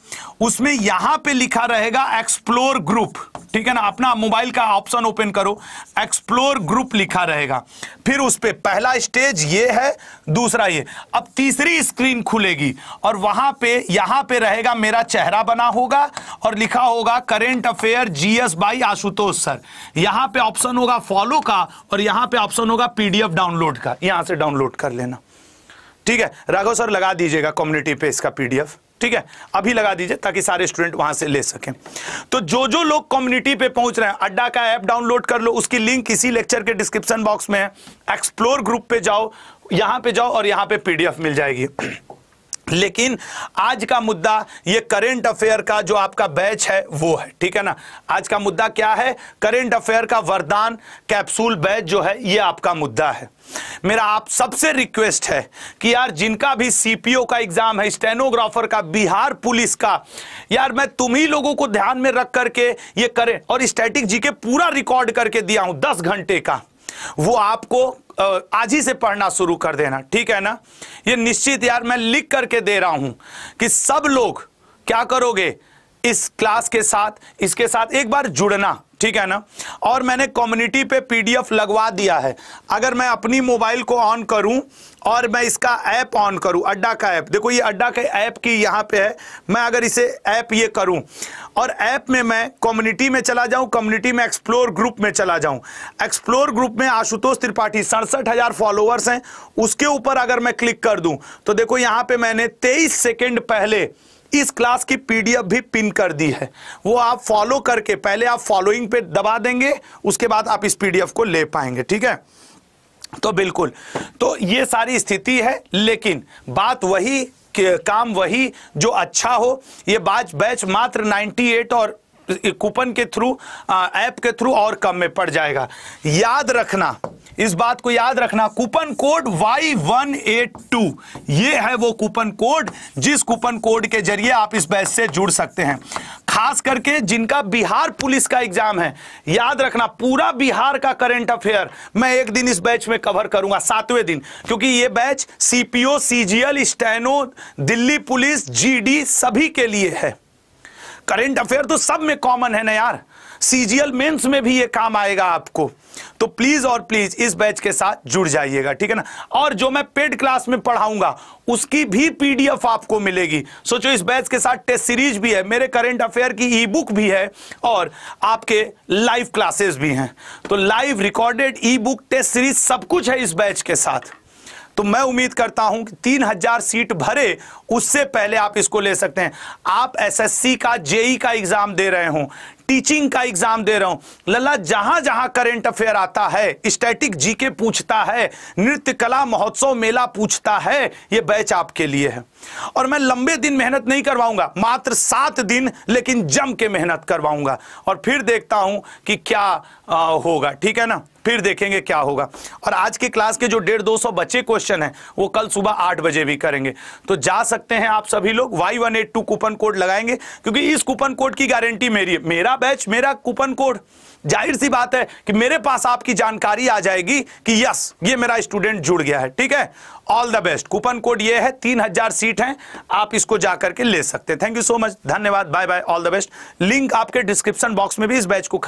उसमें यहां पे लिखा रहेगा एक्सप्लोर ग्रुप ठीक है ना अपना मोबाइल का ऑप्शन ओपन करो एक्सप्लोर ग्रुप लिखा रहेगा फिर उस पर पहला स्टेज ये है दूसरा ये अब तीसरी स्क्रीन खुलेगी और वहां पे यहां पे रहेगा मेरा चेहरा बना होगा और लिखा होगा current affair GS by Ashutosh sir यहां पे ऑप्शन होगा फॉलो का और यहां पे ऑप्शन होगा पीडीएफ डाउनलोड का यहां से डाउनलोड कर लेना ठीक है राघव सर लगा दीजिएगा कम्युनिटी पे इसका पीडीएफ ठीक है अभी लगा दीजिए ताकि सारे स्टूडेंट वहां से ले सकें तो जो जो लोग कम्युनिटी पे पहुंच रहे हैं अड्डा का ऐप डाउनलोड कर लो उसकी लिंक इसी लेक्चर के डिस्क्रिप्शन बॉक्स में है एक्सप्लोर ग्रुप पे जाओ यहां पे जाओ और यहां पे पीडीएफ मिल जाएगी लेकिन आज का मुद्दा ये करेंट अफेयर का जो आपका बैच है वो है ठीक है ना आज का मुद्दा क्या है करेंट अफेयर का वरदान कैप्सूल बैच जो है ये आपका मुद्दा है मेरा आप सबसे रिक्वेस्ट है कि यार जिनका भी सीपीओ का एग्जाम है स्टेनोग्राफर का बिहार पुलिस का यार मैं तुम ही लोगों को ध्यान में रख करके ये करें और स्टैटिक जी के पूरा रिकॉर्ड करके दिया हूं दस घंटे का वो आपको आज ही से पढ़ना शुरू कर देना ठीक है ना ये निश्चित यार मैं लिख करके दे रहा हूं कि सब लोग क्या करोगे इस क्लास के साथ इसके साथ एक बार जुड़ना ठीक है ना और मैंने कम्युनिटी पे पीडीएफ लगवा दिया है अगर मैं अपनी मोबाइल को ऑन करूं और मैं इसका ऐप ऑन करूं अड्डा का ऐप देखो ये अड्डा के ऐप की यहाँ पे है मैं अगर इसे ऐप ये करूं और ऐप में मैं कम्युनिटी में चला जाऊं कम्युनिटी में एक्सप्लोर ग्रुप में चला जाऊं एक्सप्लोर ग्रुप में आशुतोष त्रिपाठी सड़सठ हज़ार फॉलोअर्स हैं उसके ऊपर अगर मैं क्लिक कर दूं तो देखो यहाँ पे मैंने तेईस सेकेंड पहले इस क्लास की पीडीएफ भी पिन कर दी है वो आप फॉलो करके पहले आप फॉलोइंग पे दबा देंगे उसके बाद आप इस पीडीएफ को ले पाएंगे ठीक है तो बिल्कुल तो ये सारी स्थिति है लेकिन बात वही काम वही जो अच्छा हो ये बात बैच मात्र 98 और कूपन के थ्रू ऐप के थ्रू और कम में पड़ जाएगा याद रखना इस बात को याद रखना coupon code Y one eight two ये है वो कूपन कोड जिस कूपन कोड के जरिए आप इस बैच से जुड़ सकते हैं खास करके जिनका बिहार पुलिस का एग्जाम है याद रखना पूरा बिहार का करंट अफेयर मैं एक दिन इस बैच में कवर करूंगा सातवें दिन क्योंकि ये batch CPO CGL steno Delhi police GD सभी के लिए है करंट अफेयर तो सब में कॉमन है ना यार सीजीएल मेंस में भी ये काम आएगा आपको तो प्लीज और प्लीज इस बैच के साथ जुड़ जाइएगा ठीक है ना और जो मैं पेड क्लास में पढ़ाऊंगा उसकी भी पीडीएफ आपको मिलेगी सोचो इस बैच के साथ टेस्ट सीरीज भी है मेरे करंट अफेयर की ई बुक भी है और आपके लाइव क्लासेस भी हैं तो live recorded e book test series सब कुछ है इस बैच के साथ तो मैं उम्मीद करता हूं कि तीन हजार सीट भरे उससे पहले आप इसको ले सकते हैं आप एसएससी का जेई e का एग्जाम दे रहे हो टीचिंग का एग्जाम दे रहा हूं लल्ला जहां जहां करेंट अफेयर आता है स्टैटिक जीके पूछता है नृत्य कला महोत्सव मेला पूछता है ये बैच आपके लिए है और मैं लंबे दिन मेहनत नहीं करवाऊंगा मात्र सात दिन लेकिन जम के मेहनत करवाऊंगा और फिर देखता हूं कि क्या आ, होगा ठीक है ना फिर देखेंगे क्या होगा और आज की क्लास के जो डेढ़ दो सौ बच्चे क्वेश्चन है वो कल सुबह आठ बजे भी करेंगे तो जा सकते हैं आप सभी लोग Y one eight two coupon code लगाएंगे क्योंकि इस कूपन कोड की गारंटी मेरी है मेरा बैच मेरा कूपन कोड जाहिर सी बात है कि मेरे पास आपकी जानकारी आ जाएगी कि यस ये मेरा स्टूडेंट जुड़ गया है ठीक है all the best coupon code ये है तीन हजार सीट हैं आप इसको जा करके ले सकते हैं थैंक यू सो मच धन्यवाद bye bye all the best link आपके डिस्क्रिप्शन बॉक्स में भी इस बैच को